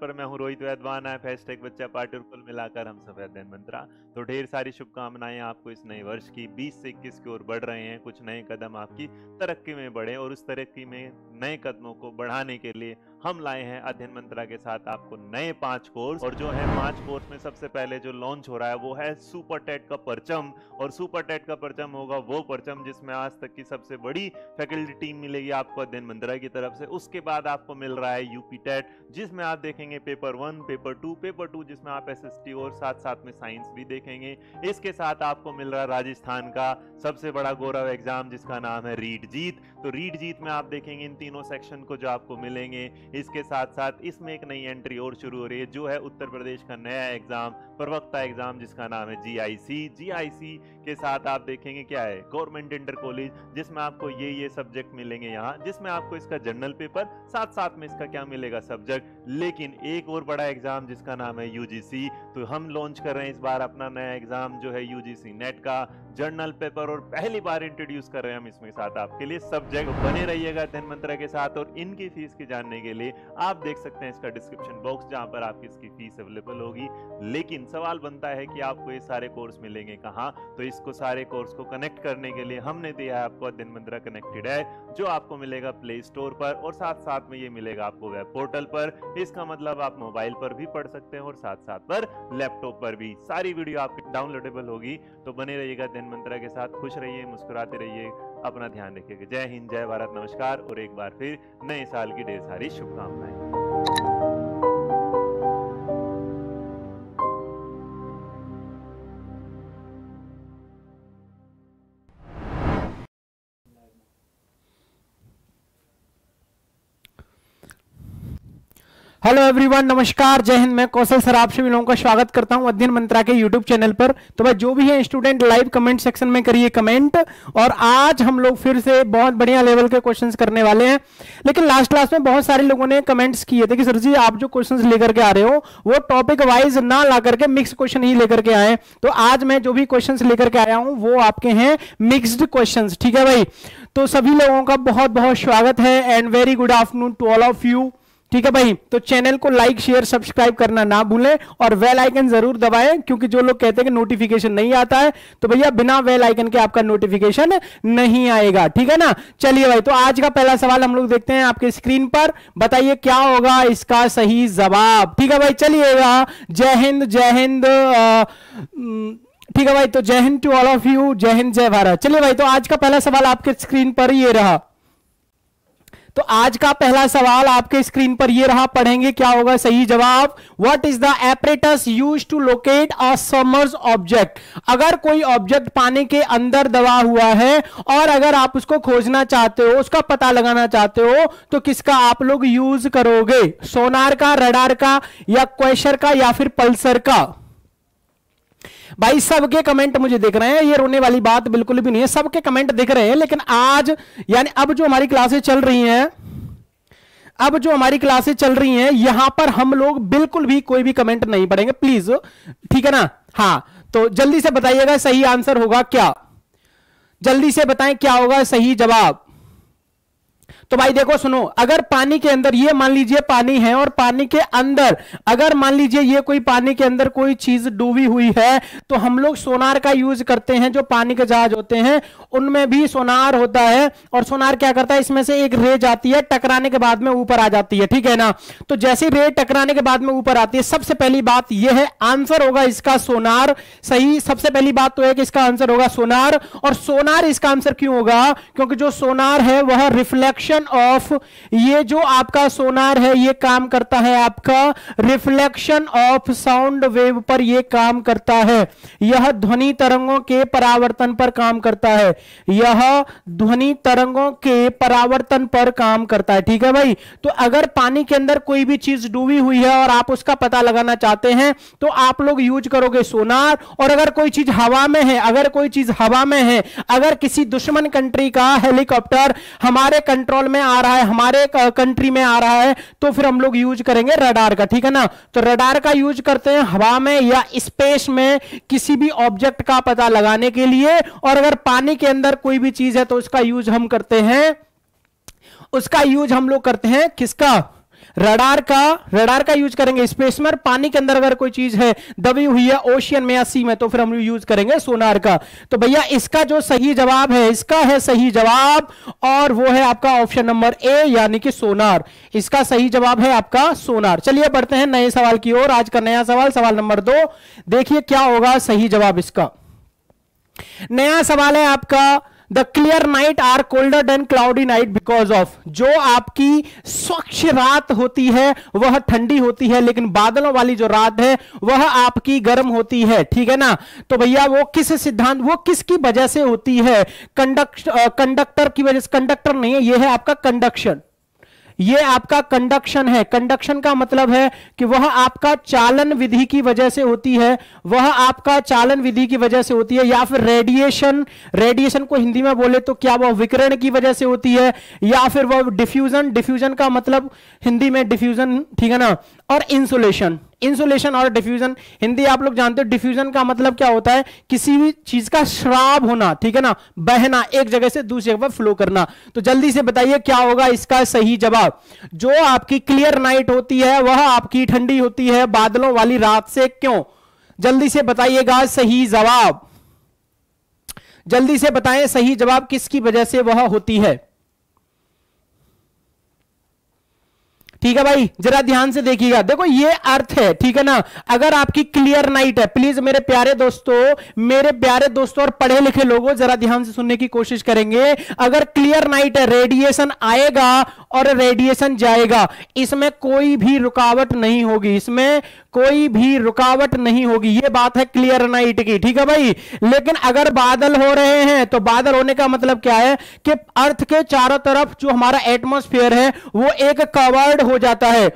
पर मैं हूँ रोहित वैद्वान ऐप फैसटेक बच्चा पार्टी कुल मिलाकर हम सब अध्ययन मंत्रा तो ढेर सारी शुभकामनाएं आपको इस नए वर्ष की 20 से 21 की ओर बढ़ रहे हैं कुछ नए कदम आपकी तरक्की में बढ़े और उस तरक्की में नए कदमों को बढ़ाने के लिए हम लाए हैं अध्ययन मंत्रा के साथ आपको नए पांच कोर्स और जो है पांच कोर्स में सबसे पहले जो लॉन्च हो रहा है वो है सुपर टेट का परचम और सुपर टेट का परचम होगा वो परचम जिसमें आज तक की सबसे बड़ी फैकल्टी टीम मिलेगी आपको अध्ययन मंत्रा की तरफ से उसके बाद आपको मिल रहा है यूपी टेट जिसमें आप देखेंगे paper one paper two paper two जिसमें आप एस और साथ साथ में साइंस भी देखेंगे इसके साथ आपको मिल रहा है राजस्थान का सबसे बड़ा गौरव एग्जाम जिसका नाम है रीड जीत तो रीड जीत में आप देखेंगे इन तीनों सेक्शन को जो आपको मिलेंगे इसके साथ साथ इसमें एक नई एंट्री और शुरू हो रही है जो है उत्तर प्रदेश का नया एग्ज़ाम प्रवक्ता एग्ज़ाम जिसका नाम है जी आई सी जी आई सी के साथ आप देखेंगे क्या है गवर्नमेंट इंटर कॉलेज जिसमें आपको ये ये सब्जेक्ट मिलेंगे यहाँ जिसमें आपको इसका जर्नल पेपर साथ साथ में इसका क्या मिलेगा सब्जेक्ट लेकिन एक और बड़ा एग्जाम जिसका नाम है यू तो हम लॉन्च कर रहे हैं इस बार अपना नया एग्जाम जो है यू नेट का जर्नल पेपर और पहली बार इंट्रोड्यूस कर रहे हैं हम इसमें साथ आपके लिए सब्जेक्ट बने रहिएगा धन के साथ और इनकी फीस के जानने के लिए आप देख सकते हैं इसका डिस्क्रिप्शन बॉक्स जहां पर आपकी इसकी फीस अवेलेबल होगी लेकिन सवाल बनता है कि आपको ये सारे कोर्स मिलेंगे कहाँ तो इसको सारे कोर्स को कनेक्ट करने के लिए हमने दिया है आपको अध्ययन मंत्रा कनेक्टेड है जो आपको मिलेगा प्ले स्टोर पर और साथ साथ में ये मिलेगा आपको वेब पोर्टल पर इसका मतलब आप मोबाइल पर भी पढ़ सकते हैं और साथ साथ पर लैपटॉप पर भी सारी वीडियो आपकी डाउनलोडेबल होगी तो बने रहिएगा अध्ययन मंत्रा के साथ खुश रहिए मुस्कुराते रहिए अपना ध्यान रखिएगा जय हिंद जय भारत नमस्कार और एक बार फिर नए साल की ढेर सारी शुभकामनाएं thank you हेलो एवरीवन नमस्कार जय हिंद मैं कौशल सर आप सभी लोगों का स्वागत करता हूं अध्ययन मंत्रा के यूट्यूब चैनल पर तो भाई जो भी है स्टूडेंट लाइव कमेंट सेक्शन में करिए कमेंट और आज हम लोग फिर से बहुत बढ़िया लेवल के क्वेश्चंस करने वाले हैं लेकिन लास्ट क्लास में बहुत सारे लोगों ने कमेंट्स किए थे कि सर जी आप जो क्वेश्चन लेकर के आ रहे हो वो टॉपिक वाइज ना ला करके मिक्स क्वेश्चन ही लेकर के आए तो आज मैं जो भी क्वेश्चन लेकर के आया हूँ वो आपके हैं मिक्सड क्वेश्चन ठीक है भाई तो सभी लोगों का बहुत बहुत स्वागत है and very good afternoon to all of you ठीक है भाई तो चैनल को लाइक शेयर सब्सक्राइब करना ना भूलें और वेल आइकन जरूर दबाएं क्योंकि जो लोग कहते हैं कि नोटिफिकेशन नहीं आता है तो भैया बिना वेल आइकन के आपका नोटिफिकेशन नहीं आएगा ठीक है ना चलिए भाई तो आज का पहला सवाल हम लोग देखते हैं आपके स्क्रीन पर बताइए क्या होगा इसका सही जवाब ठीक है भाई चलिएगा जय हिंद जय हिंद ठीक है भाई तो Jai Hind to all of you Jai Hind जय भारत चलिए भाई तो आज का पहला सवाल आपके स्क्रीन पर ये रहा तो आज का पहला सवाल आपके स्क्रीन पर ये रहा पढ़ेंगे क्या होगा सही जवाब what is the apparatus use to locate a submerged object अगर कोई ऑब्जेक्ट पानी के अंदर दबा हुआ है और अगर आप उसको खोजना चाहते हो उसका पता लगाना चाहते हो तो किसका आप लोग यूज करोगे सोनार का रडार का या क्वेशर का या फिर पल्सर का भाई सबके कमेंट मुझे दिख रहे हैं ये रोने वाली बात बिल्कुल भी नहीं है सबके कमेंट दिख रहे हैं लेकिन आज यानी अब जो हमारी क्लासेस चल रही हैं अब जो हमारी क्लासेस चल रही हैं यहां पर हम लोग बिल्कुल भी कोई भी कमेंट नहीं पढ़ेंगे प्लीज ठीक है ना हाँ तो जल्दी से बताइएगा सही आंसर होगा क्या जल्दी से बताएं क्या होगा सही जवाब तो भाई देखो सुनो अगर पानी के अंदर ये मान लीजिए पानी है और पानी के अंदर अगर मान लीजिए ये कोई पानी के अंदर कोई चीज डूबी हुई है तो हम लोग सोनार का यूज करते हैं जो पानी के जहाज होते हैं उनमें भी सोनार होता है और सोनार क्या करता है इसमें से एक रे जाती है टकराने के बाद में ऊपर आ जाती है ठीक है ना तो जैसे रे टकराने के बाद में ऊपर आती है सबसे पहली बात यह है आंसर होगा इसका सोनार सही सबसे पहली बात तो है कि इसका आंसर होगा सोनार और सोनार इसका आंसर क्यों होगा क्योंकि जो सोनार है वह रिफ्लेक्शन रिफ्लेक्शन ऑफ ये जो आपका सोनार है ये काम करता है आपका रिफ्लेक्शन ऑफ साउंड वेव पर ये काम करता है यह ध्वनि तरंगों के परावर्तन पर काम करता है यह ध्वनि तरंगों के परावर्तन पर काम करता है ठीक है भाई तो अगर पानी के अंदर कोई भी चीज डूबी हुई है और आप उसका पता लगाना चाहते हैं तो आप लोग यूज करोगे सोनार और अगर कोई चीज हवा में है अगर कोई चीज हवा में है अगर किसी दुश्मन कंट्री का हेलीकॉप्टर हमारे कंट्रोल में आ रहा है हमारे कंट्री में आ रहा है तो फिर हम लोग यूज करेंगे रडार का ठीक है ना तो रडार का यूज करते हैं हवा में या स्पेस में किसी भी ऑब्जेक्ट का पता लगाने के लिए और अगर पानी के अंदर कोई भी चीज है तो उसका यूज हम करते हैं उसका यूज हम लोग करते हैं किसका रडार का रडार का यूज करेंगे स्पेस में पानी के अंदर अगर कोई चीज है दबी हुई है ओशियन में या सी में तो फिर हम यूज करेंगे सोनार का तो भैया इसका जो सही जवाब है इसका है सही जवाब और वो है आपका ऑप्शन नंबर ए यानी कि सोनार इसका सही जवाब है आपका सोनार चलिए बढ़ते हैं नए सवाल की ओर आज का नया सवाल सवाल नंबर दो देखिए क्या होगा सही जवाब इसका नया सवाल है आपका the clear night are colder than cloudy night because of जो आपकी स्वच्छ रात होती है वह ठंडी होती है लेकिन बादलों वाली जो रात है वह आपकी गर्म होती है ठीक है ना तो भैया वो किस सिद्धांत वो किसकी वजह से होती है कंडक्ट कंडक्टर की वजह से कंडक्टर नहीं है यह है आपका कंडक्शन ये आपका कंडक्शन है कंडक्शन का मतलब है कि वह आपका चालन विधि की वजह से होती है वह आपका चालन विधि की वजह से होती है या फिर रेडिएशन रेडिएशन को हिंदी में बोले तो क्या वह विकिरण की वजह से होती है या फिर वह डिफ्यूजन डिफ्यूजन का मतलब हिंदी में डिफ्यूजन ठीक है ना और इंसुलेशन इंसुलेशन और डिफ्यूजन हिंदी आप लोग जानते हो डिफ्यूजन का मतलब क्या होता है किसी भी चीज का श्राव होना ठीक है ना बहना एक जगह से दूसरी जगह पर फ्लो करना तो जल्दी से बताइए क्या होगा इसका सही जवाब जो आपकी क्लियर नाइट होती है वह आपकी ठंडी होती है बादलों वाली रात से क्यों जल्दी से बताइएगा सही जवाब जल्दी से बताएं सही जवाब किसकी वजह से वह होती है ठीक है भाई जरा ध्यान से देखिएगा देखो ये अर्थ है ठीक है ना अगर आपकी क्लियर नाइट है प्लीज मेरे प्यारे दोस्तों मेरे प्यारे दोस्तों और पढ़े लिखे लोगों जरा ध्यान से सुनने की कोशिश करेंगे अगर क्लियर नाइट है रेडिएशन आएगा और रेडिएशन जाएगा इसमें कोई भी रुकावट नहीं होगी इसमें कोई भी रुकावट नहीं होगी ये बात है क्लियर नाइट की ठीक है भाई लेकिन अगर बादल हो रहे हैं तो बादल होने का मतलब क्या है कि अर्थ के चारों तरफ जो हमारा एटमोस्फेयर है वो एक कवर्ड हो जाता है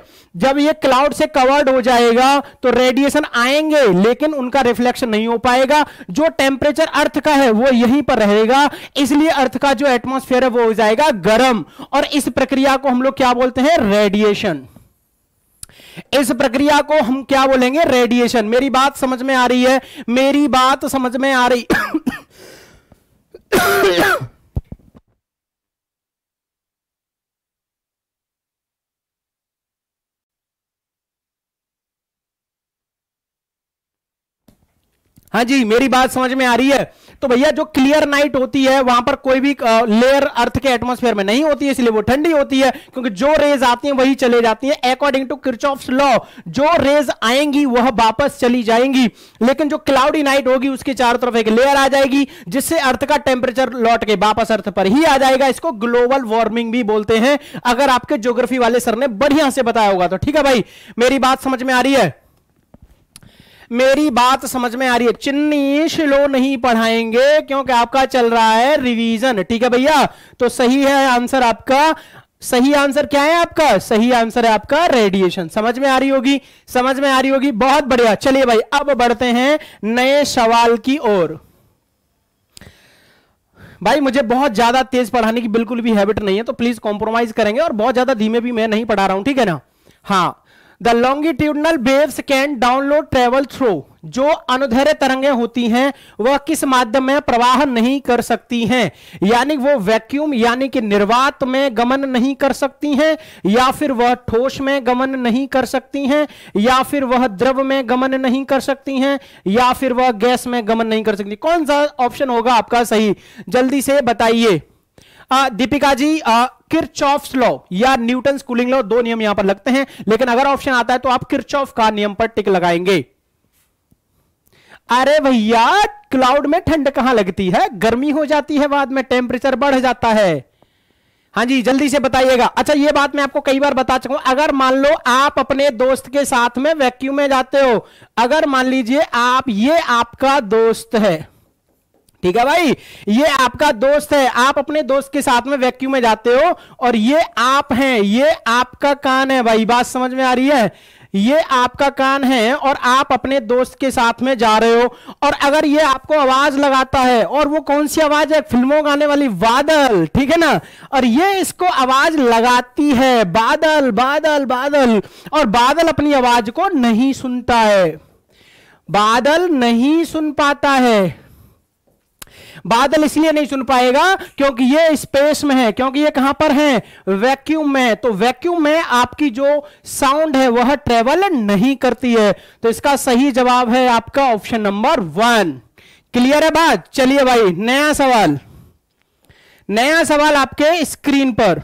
जब ये क्लाउड से कवर्ड हो जाएगा तो रेडिएशन आएंगे लेकिन उनका रिफ्लेक्शन नहीं हो पाएगा जो टेम्परेचर अर्थ का है वो यहीं पर रहेगा इसलिए अर्थ का जो एटमोस्फेयर है वो हो जाएगा गर्म और इस प्रक्रिया को हम लोग क्या बोलते हैं रेडिएशन इस प्रक्रिया को हम क्या बोलेंगे रेडिएशन मेरी बात समझ में आ रही है मेरी बात समझ में आ रही हाँ जी मेरी बात समझ में आ रही है तो भैया जो क्लियर नाइट होती है वहां पर कोई भी लेयर अर्थ के एटमोस्फेयर में नहीं होती है इसलिए वो ठंडी होती है क्योंकि जो रेज आती है वही चले जाती है अकॉर्डिंग टू क्रिचॉफ लॉ जो रेज आएंगी वह वापस चली जाएंगी लेकिन जो क्लाउडी नाइट होगी उसके चारों तरफ एक लेयर आ जाएगी जिससे अर्थ का टेम्परेचर लौट के वापस अर्थ पर ही आ जाएगा इसको ग्लोबल वार्मिंग भी बोलते हैं अगर आपके ज्योग्राफी वाले सर ने बढ़िया से बताया होगा तो ठीक है भाई मेरी बात समझ में आ रही है मेरी बात समझ में आ रही है चिन्नी शिलो नहीं पढ़ाएंगे क्योंकि आपका चल रहा है रिवीजन ठीक है भैया तो सही है आंसर आपका सही आंसर क्या है आपका सही आंसर है आपका रेडिएशन समझ में आ रही होगी समझ में आ रही होगी बहुत बढ़िया चलिए भाई अब बढ़ते हैं नए सवाल की ओर भाई मुझे बहुत ज्यादा तेज पढ़ाने की बिल्कुल भी हैबिट नहीं है तो प्लीज कॉम्प्रोमाइज करेंगे और बहुत ज्यादा धीमे भी मैं नहीं पढ़ा रहा हूं ठीक है ना हाँ the longitudinal waves can download travel through जो अनुधर्य तरंगें होती हैं वह किस माध्यम में प्रवाह नहीं कर सकती हैं यानी वो वैक्यूम यानी कि निर्वात में गमन नहीं कर सकती हैं या फिर वह ठोस में गमन नहीं कर सकती हैं या फिर वह द्रव में गमन नहीं कर सकती हैं या फिर वह गैस में गमन नहीं कर सकती कौन सा ऑप्शन होगा आपका सही जल्दी से बताइए दीपिका जी किरचॉफ लॉ या न्यूटन कूलिंग लॉ दो नियम यहां पर लगते हैं लेकिन अगर ऑप्शन आता है तो आप किरचॉफ का नियम पर टिक लगाएंगे अरे भैया क्लाउड में ठंड कहां लगती है गर्मी हो जाती है बाद में टेम्परेचर बढ़ जाता है हाँ जी जल्दी से बताइएगा अच्छा ये बात मैं आपको कई बार बता चुका हूं अगर मान लो आप अपने दोस्त के साथ में वैक्यूम में जाते हो अगर मान लीजिए आप ये आपका दोस्त है ठीक है भाई ये आपका दोस्त है आप अपने दोस्त के साथ में वैक्यू में जाते हो और ये आप हैं ये आपका कान है भाई बात समझ में आ रही है ये आपका कान है और आप अपने दोस्त के साथ में जा रहे हो और अगर ये आपको आवाज लगाता है और वो कौन सी आवाज है फिल्मों गाने वाली बादल ठीक है ना और ये इसको आवाज लगाती है बादल बादल बादल और बादल अपनी आवाज को नहीं सुनता है बादल नहीं सुन पाता है बादल इसलिए नहीं सुन पाएगा क्योंकि ये स्पेस में है क्योंकि ये कहां पर है वैक्यूम में तो वैक्यूम में आपकी जो साउंड है वह ट्रेवल नहीं करती है तो इसका सही जवाब है आपका ऑप्शन नंबर वन क्लियर है बात चलिए भाई नया सवाल नया सवाल आपके स्क्रीन पर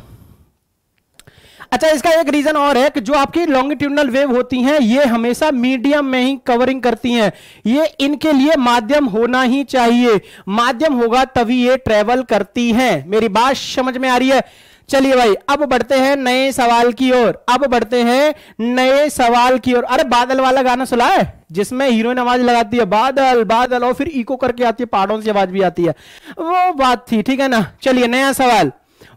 अच्छा इसका एक रीजन और है कि जो आपकी लॉन्गिट्यूडनल वेव होती हैं ये हमेशा मीडियम में ही कवरिंग करती हैं ये इनके लिए माध्यम होना ही चाहिए माध्यम होगा तभी ये ट्रेवल करती हैं मेरी बात समझ में आ रही है चलिए भाई अब बढ़ते हैं नए सवाल की ओर अब बढ़ते हैं नए सवाल की ओर अरे बादल वाला गाना सुना है जिसमें हीरोइन आवाज लगाती है बादल बादल और फिर इको करके आती है पहाड़ों से आवाज भी आती है वो बात थी ठीक है ना चलिए नया सवाल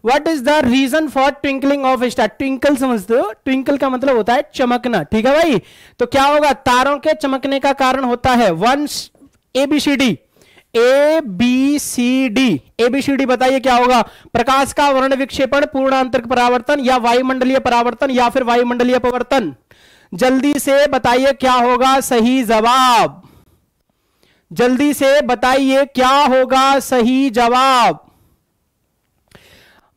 what is the reason for twinkling of star twinkle समझते हो ट्विंकल का मतलब होता है चमकना ठीक है भाई तो क्या होगा तारों के चमकने का कारण होता है one A B C D A B C D A B C D बताइए क्या होगा प्रकाश का वर्ण विक्षेपण आंतरिक परावर्तन या वायुमंडलीय परावर्तन या फिर वायुमंडलीय परावर्तन जल्दी से बताइए क्या होगा सही जवाब जल्दी से बताइए क्या होगा सही जवाब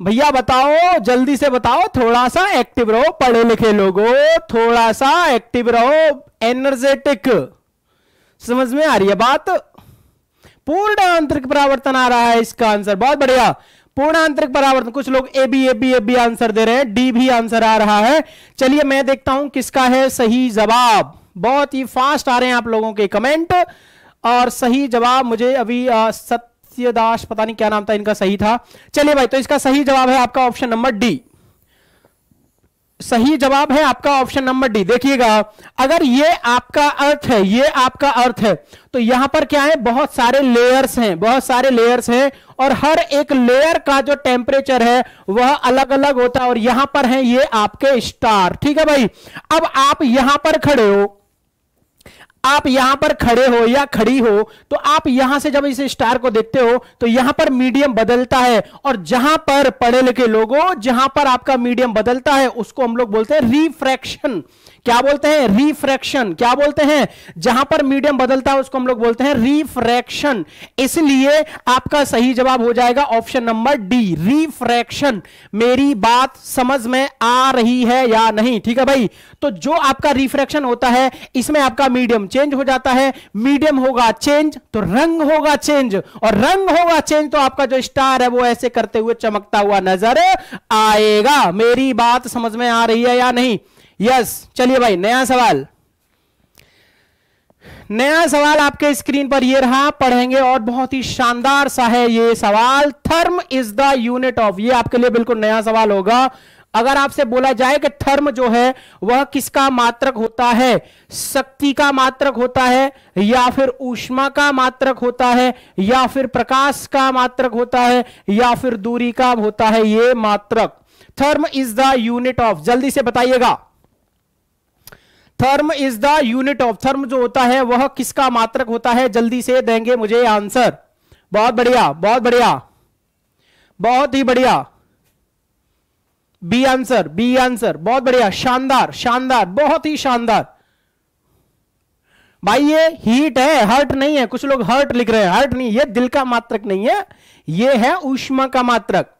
भैया बताओ जल्दी से बताओ थोड़ा सा एक्टिव रहो पढ़े लिखे लोगों थोड़ा सा एक्टिव रहो एनर्जेटिक समझ में आ रही है बात पूर्ण आंतरिक परावर्तन आ रहा है इसका आंसर बहुत बढ़िया पूर्ण आंतरिक परावर्तन कुछ लोग A B A B A B answer दे रहे हैं डी भी आंसर आ रहा है चलिए मैं देखता हूं किसका है सही जवाब बहुत ही फास्ट आ रहे हैं आप लोगों के कमेंट और सही जवाब मुझे अभी सत दास पता नहीं क्या नाम था इनका सही था चलिए भाई तो इसका सही जवाब है आपका ऑप्शन नंबर डी सही जवाब है आपका ऑप्शन नंबर डी देखिएगा अगर ये आपका अर्थ है ये आपका अर्थ है तो यहां पर क्या है बहुत सारे लेयर्स हैं बहुत सारे लेयर्स हैं और हर एक लेयर का जो टेम्परेचर है वह अलग अलग होता है और यहां पर है ये आपके स्टार ठीक है भाई अब आप यहां पर खड़े हो आप यहां पर खड़े हो या खड़ी हो तो आप यहां से जब इस स्टार को देखते हो तो यहां पर मीडियम बदलता है और जहां पर पढ़े लिखे लोगों जहां पर आपका मीडियम बदलता है उसको हम लोग बोलते हैं रिफ्रैक्शन क्या बोलते हैं रिफ्रैक्शन क्या बोलते हैं जहां पर मीडियम बदलता है उसको हम लोग बोलते हैं रिफ्रैक्शन इसलिए आपका सही जवाब हो जाएगा ऑप्शन नंबर डी रिफ्रैक्शन मेरी बात समझ में आ रही है या नहीं ठीक है भाई तो जो आपका रिफ्रैक्शन होता है इसमें आपका मीडियम चेंज हो जाता है मीडियम होगा चेंज तो रंग होगा चेंज और रंग होगा चेंज तो आपका जो स्टार है वो ऐसे करते हुए चमकता हुआ नजर आएगा मेरी बात समझ में आ रही है या नहीं यस चलिए भाई नया सवाल नया सवाल आपके स्क्रीन पर ये रहा पढ़ेंगे और बहुत ही शानदार सा है ये सवाल therm is the unit of ये आपके लिए बिल्कुल नया सवाल होगा अगर आपसे बोला जाए कि थर्म जो है वह किसका मात्रक होता है शक्ति का मात्रक होता है या फिर ऊष्मा का मात्रक होता है या फिर प्रकाश का मात्रक होता है या फिर दूरी का होता है ये मात्रक therm is the unit of जल्दी से बताइएगा therm is the unit of therm जो होता है वह किसका मात्रक होता है जल्दी से देंगे मुझे आंसर बहुत बढ़िया बहुत बढ़िया बहुत ही बढ़िया बी आंसर बी आंसर बहुत बढ़िया शानदार शानदार बहुत ही शानदार भाई ये हीट है हर्ट नहीं है कुछ लोग हर्ट लिख रहे हैं हर्ट नहीं ये दिल का मात्रक नहीं है ये है ऊष्मा का मात्रक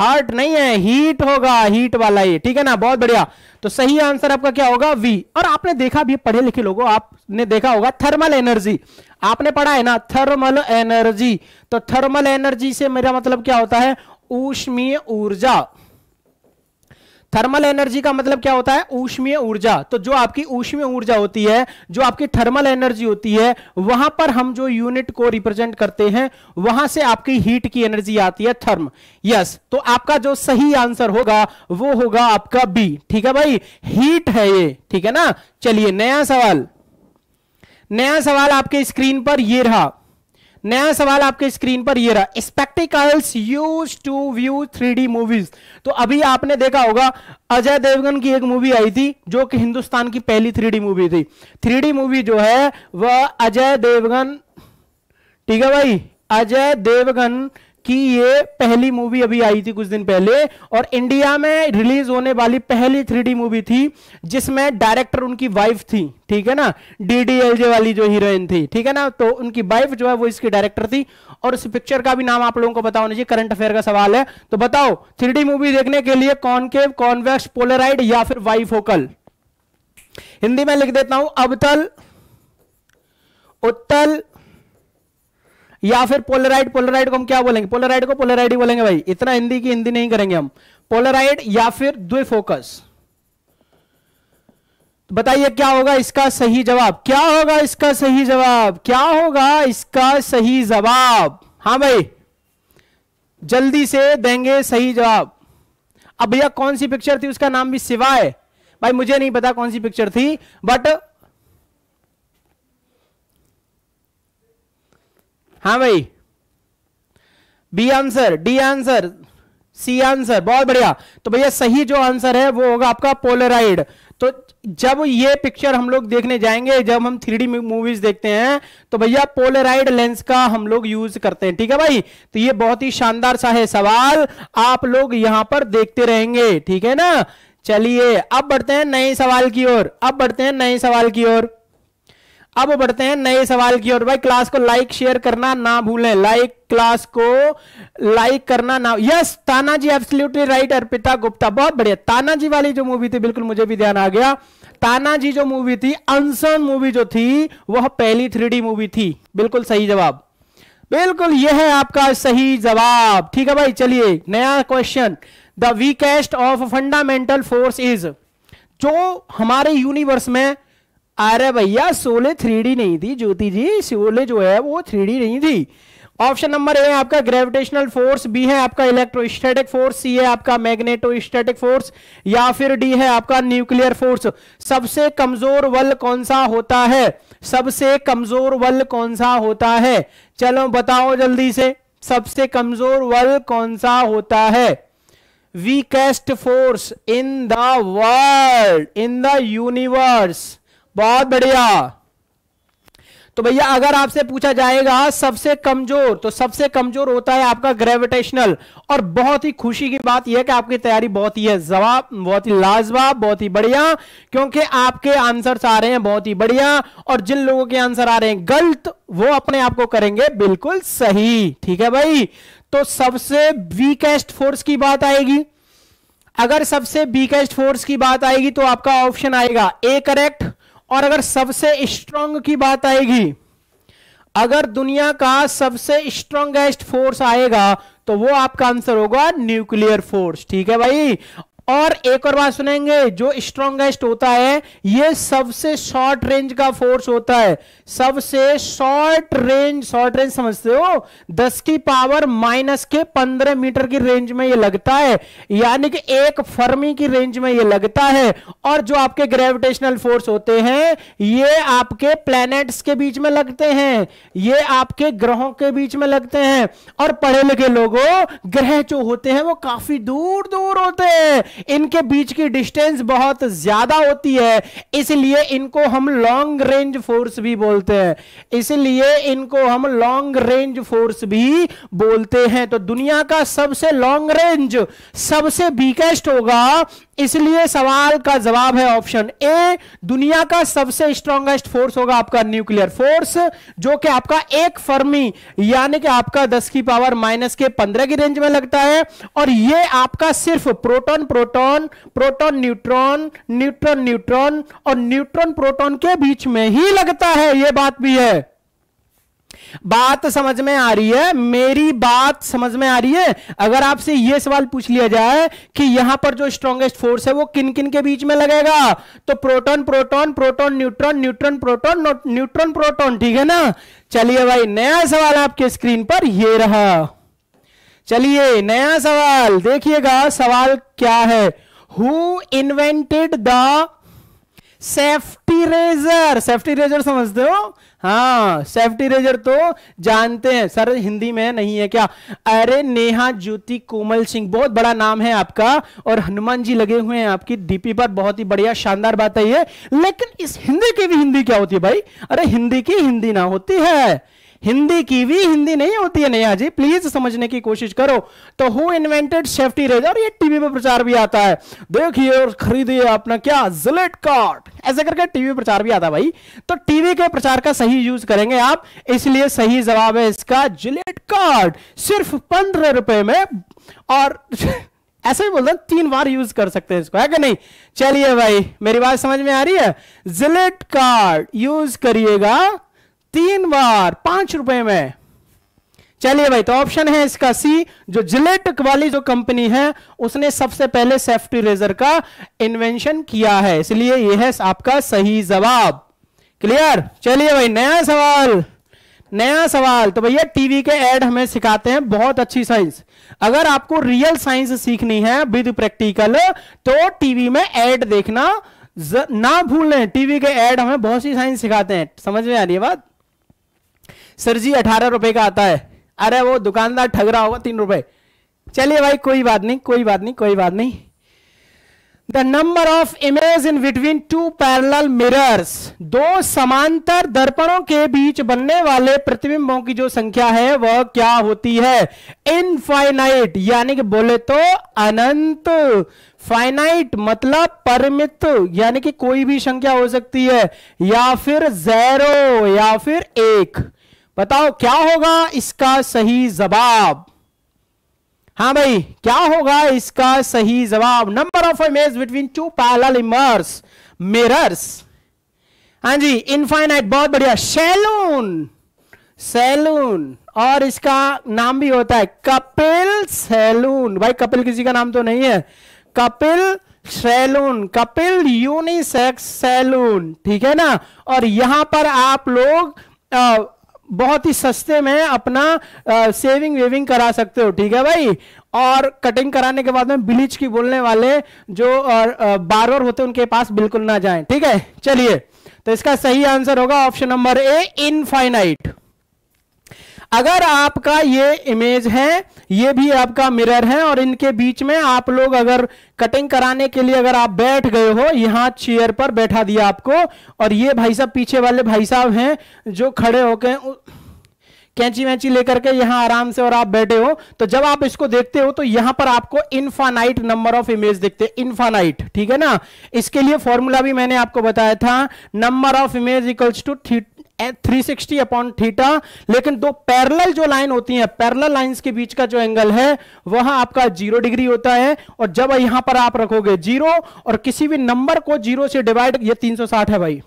हार्ट नहीं है हीट होगा हीट वाला ये ठीक है ना बहुत बढ़िया तो सही आंसर आपका क्या होगा वी और आपने देखा भी पढ़े लिखे लोगों आपने देखा होगा थर्मल एनर्जी आपने पढ़ा है ना थर्मल एनर्जी तो थर्मल एनर्जी से मेरा मतलब क्या होता है ऊष्मीय ऊर्जा थर्मल एनर्जी का मतलब क्या होता है ऊष्मीय ऊर्जा तो जो आपकी ऊष्मीय ऊर्जा होती है जो आपकी थर्मल एनर्जी होती है वहां पर हम जो यूनिट को रिप्रेजेंट करते हैं वहां से आपकी हीट की एनर्जी आती है थर्म यस तो आपका जो सही आंसर होगा वो होगा आपका बी ठीक है भाई हीट है ये ठीक है ना चलिए नया सवाल नया सवाल आपके स्क्रीन पर ये रहा नया सवाल आपके स्क्रीन पर ये रहा spectacles use to view three movies तो अभी आपने देखा होगा अजय देवगन की एक मूवी आई थी जो कि हिंदुस्तान की पहली थ्री मूवी थी थ्री मूवी जो है वह अजय देवगन ठीक है भाई अजय देवगन कि ये पहली मूवी अभी आई थी कुछ दिन पहले और इंडिया में रिलीज होने वाली पहली थ्री मूवी थी जिसमें डायरेक्टर उनकी वाइफ थी ठीक है ना डीडीएलजे वाली जो हीरोइन थी ठीक है ना तो उनकी वाइफ जो है वो इसकी डायरेक्टर थी और इस पिक्चर का भी नाम आप लोगों को बताओ ना चाहिए करंट अफेयर का सवाल है तो बताओ थ्री मूवी देखने के लिए कॉनकेव कॉन्वेक्स पोलराइड या फिर होकल हिंदी में लिख देता हूं अबतल उत्तल या फिर पोलराइड पोलराइड को हम क्या बोलेंगे पोलराइड को पोलराइड ही बोलेंगे भाई इतना हिंदी की हिंदी नहीं करेंगे हम पोलराइड या फिर द्विफोकस तो बताइए क्या होगा इसका सही जवाब क्या होगा इसका सही जवाब क्या होगा इसका सही जवाब हाँ भाई जल्दी से देंगे सही जवाब अब भैया कौन सी पिक्चर थी उसका नाम भी सिवाय भाई मुझे नहीं पता कौन सी पिक्चर थी बट हाँ भाई B answer D answer C answer बहुत बढ़िया तो भैया सही जो आंसर है वो होगा आपका पोलराइड तो जब ये पिक्चर हम लोग देखने जाएंगे जब हम थ्री मूवीज देखते हैं तो भैया पोलराइड लेंस का हम लोग यूज करते हैं ठीक है भाई तो ये बहुत ही शानदार सा है सवाल आप लोग यहां पर देखते रहेंगे ठीक है ना चलिए अब बढ़ते हैं नए सवाल की ओर अब बढ़ते हैं नए सवाल की ओर अब बढ़ते हैं नए सवाल की ओर भाई क्लास को लाइक शेयर करना ना भूलें लाइक क्लास को लाइक करना ना यस ताना जी एब्सोल्युटली राइट अर्पिता गुप्ता बहुत बढ़िया ताना जी वाली जो मूवी थी बिल्कुल मुझे भी ध्यान आ गया ताना जी जो मूवी थी अनसर्न मूवी जो थी वह पहली थ्री मूवी थी बिल्कुल सही जवाब बिल्कुल यह है आपका सही जवाब ठीक है भाई चलिए नया question the weakest of fundamental force is जो हमारे यूनिवर्स में अरे भैया सोले थ्री नहीं थी ज्योति जी सोले जो है वो थ्री नहीं थी ऑप्शन नंबर ए आपका ग्रेविटेशनल फोर्स बी है आपका इलेक्ट्रोस्टैटिक फोर्स सी है आपका मैग्नेटोस्टैटिक फोर्स या फिर डी है आपका न्यूक्लियर फोर्स सबसे कमजोर बल कौन सा होता है सबसे कमजोर बल कौन सा होता है चलो बताओ जल्दी से सबसे कमजोर बल कौन सा होता है weakest force in the world in the universe बहुत बढ़िया तो भैया अगर आपसे पूछा जाएगा सबसे कमजोर तो सबसे कमजोर होता है आपका ग्रेविटेशनल और बहुत ही खुशी की बात यह कि आपकी तैयारी बहुत ही है जवाब बहुत ही लाजवाब बहुत ही बढ़िया क्योंकि आपके आंसर्स आ रहे हैं बहुत ही बढ़िया और जिन लोगों के आंसर आ रहे हैं गलत वो अपने आप को करेंगे बिल्कुल सही ठीक है भाई तो सबसे वीकेस्ट फोर्स की बात आएगी अगर सबसे वीकेस्ट फोर्स की बात आएगी तो आपका ऑप्शन आएगा ए करेक्ट और अगर सबसे स्ट्रांग की बात आएगी अगर दुनिया का सबसे स्ट्रांगेस्ट फोर्स आएगा तो वो आपका आंसर होगा न्यूक्लियर फोर्स ठीक है भाई और एक और बात सुनेंगे जो स्ट्रॉन्गेस्ट होता है ये सबसे शॉर्ट रेंज का फोर्स होता है सबसे शॉर्ट रेंज शॉर्ट रेंज समझते हो दस की पावर माइनस के पंद्रह मीटर की रेंज में ये लगता है यानी कि एक फर्मी की रेंज में ये लगता है और जो आपके ग्रेविटेशनल फोर्स होते हैं ये आपके प्लैनेट्स के बीच में लगते हैं ये आपके ग्रहों के बीच में लगते हैं और पढ़े लिखे लोगों ग्रह जो होते हैं वो काफी दूर दूर होते हैं इनके बीच की डिस्टेंस बहुत ज्यादा होती है इसलिए इनको हम लॉन्ग रेंज फोर्स भी बोलते हैं इसलिए इनको हम लॉन्ग रेंज फोर्स भी बोलते हैं तो दुनिया का सबसे लॉन्ग रेंज सबसे बीकेस्ट होगा इसलिए सवाल का जवाब है ऑप्शन ए दुनिया का सबसे स्ट्रॉन्गेस्ट फोर्स होगा आपका न्यूक्लियर फोर्स जो कि आपका एक फर्मी यानी कि आपका 10 की पावर माइनस के 15 की रेंज में लगता है और यह आपका सिर्फ proton proton proton neutron neutron neutron और न्यूट्रॉन प्रोटॉन के बीच में ही लगता है यह बात भी है बात समझ में आ रही है मेरी बात समझ में आ रही है अगर आपसे यह सवाल पूछ लिया जाए कि यहां पर जो स्ट्रॉन्गेस्ट फोर्स है वो किन किन के बीच में लगेगा तो proton proton proton neutron neutron proton neutron proton ठीक है ना चलिए भाई नया सवाल आपके स्क्रीन पर यह रहा चलिए नया सवाल देखिएगा सवाल क्या है who invented the safety razor safety razor समझते हो हाँ सेफ्टी रेजर तो जानते हैं सर हिंदी में नहीं है क्या अरे नेहा ज्योति कोमल सिंह बहुत बड़ा नाम है आपका और हनुमान जी लगे हुए हैं आपकी डीपी पर बहुत ही बढ़िया शानदार बात है ये लेकिन इस हिंदी की भी हिंदी क्या होती है भाई अरे हिंदी की हिंदी ना होती है हिंदी की भी हिंदी नहीं होती है नया जी प्लीज समझने की कोशिश करो तो हु इन्वेंटेड सेफ्टी रेजर और ये टीवी पर प्रचार भी आता है देखिए और खरीदिए अपना क्या जिलेट कार्ड ऐसे करके टीवी प्रचार भी आता भाई तो टीवी के प्रचार का सही यूज करेंगे आप इसलिए सही जवाब है इसका जिलेट कार्ड सिर्फ पंद्रह रुपए में और ऐसे भी बोलते हैं तीन बार यूज कर सकते हैं इसको है कि नहीं चलिए भाई मेरी बात समझ में आ रही है जिलेट कार्ड यूज करिएगा तीन बार पांच रुपए में चलिए भाई तो ऑप्शन है इसका सी जो जिलेट वाली जो कंपनी है उसने सबसे पहले सेफ्टी रेजर का इन्वेंशन किया है इसलिए यह है आपका सही जवाब क्लियर चलिए भाई नया सवाल नया सवाल तो भैया टीवी के एड हमें सिखाते हैं बहुत अच्छी साइंस अगर आपको रियल साइंस सीखनी है विद प्रैक्टिकल तो टीवी में एड देखना ना भूलें टीवी के एड हमें बहुत सी साइंस सिखाते हैं समझ में आ रही है बात सर जी अठारह रुपए का आता है अरे वो दुकानदार ठग रहा होगा तीन रुपए चलिए भाई कोई बात नहीं कोई बात नहीं कोई बात नहीं the number of image in between two parallel mirrors दो समांतर दर्पणों के बीच बनने वाले प्रतिबिंबों की जो संख्या है वह क्या होती है इनफाइनाइट यानी कि बोले तो अनंत फाइनाइट मतलब परिमित यानी कि कोई भी संख्या हो सकती है या फिर जेरो या फिर एक बताओ क्या होगा इसका सही जवाब हाँ भाई क्या होगा इसका सही जवाब number of image between two parallel mirrors mirrors हाँ जी इनफाइनाइट बहुत बढ़िया सैलून सैलून और इसका नाम भी होता है कपिल सैलून भाई कपिल किसी का नाम तो नहीं है Kapil salon Kapil unisex salon ठीक है ना और यहां पर आप लोग बहुत ही सस्ते में अपना आ, सेविंग वेविंग करा सकते हो ठीक है भाई और कटिंग कराने के बाद में ब्लीच की बोलने वाले जो बारवर होते हैं उनके पास बिल्कुल ना जाएं ठीक है चलिए तो इसका सही आंसर होगा ऑप्शन नंबर ए इनफाइनाइट अगर आपका ये इमेज है ये भी आपका मिरर है और इनके बीच में आप लोग अगर कटिंग कराने के लिए अगर आप बैठ गए हो यहां चेयर पर बैठा दिया आपको और ये भाई साहब पीछे वाले भाई साहब हैं जो खड़े होके कैंची वैंची लेकर के यहां आराम से और आप बैठे हो तो जब आप इसको देखते हो तो यहां पर आपको इन्फानाइट नंबर ऑफ इमेज देखते हैं इन्फानाइट ठीक है ना इसके लिए फॉर्मूला भी मैंने आपको बताया था number of image equals to 360 upon theta लेकिन दो पैरेलल जो लाइन होती है पैरेलल लाइंस के बीच का जो एंगल है वह आपका जीरो डिग्री होता है और जब यहां पर आप रखोगे जीरो और किसी भी नंबर को जीरो से डिवाइड ये 360 है भाई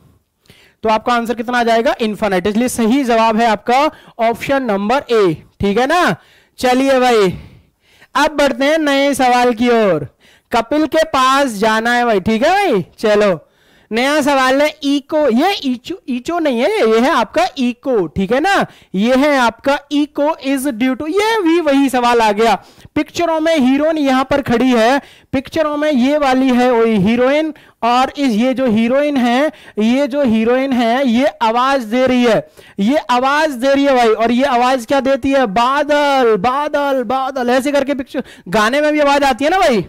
तो आपका आंसर कितना आ जाएगा इन्फानेट इसलिए सही जवाब है आपका ऑप्शन नंबर ए ठीक है ना चलिए भाई अब बढ़ते हैं नए सवाल की ओर कपिल के पास जाना है भाई ठीक है भाई चलो नया सवाल है इको ये इचो इचो नहीं है ये है आपका इको ठीक है ना ये है आपका इको इज ड्यू टू ये भी वही सवाल आ गया पिक्चरों में हीरोइन यहां पर खड़ी है पिक्चरों में ये वाली है वही हीरोइन और इस ये जो हीरोइन है ये जो हीरोइन है ये आवाज दे रही है ये आवाज दे रही है भाई और ये आवाज क्या देती है बादल बादल बादल ऐसे करके पिक्चर गाने में भी आवाज आती है ना भाई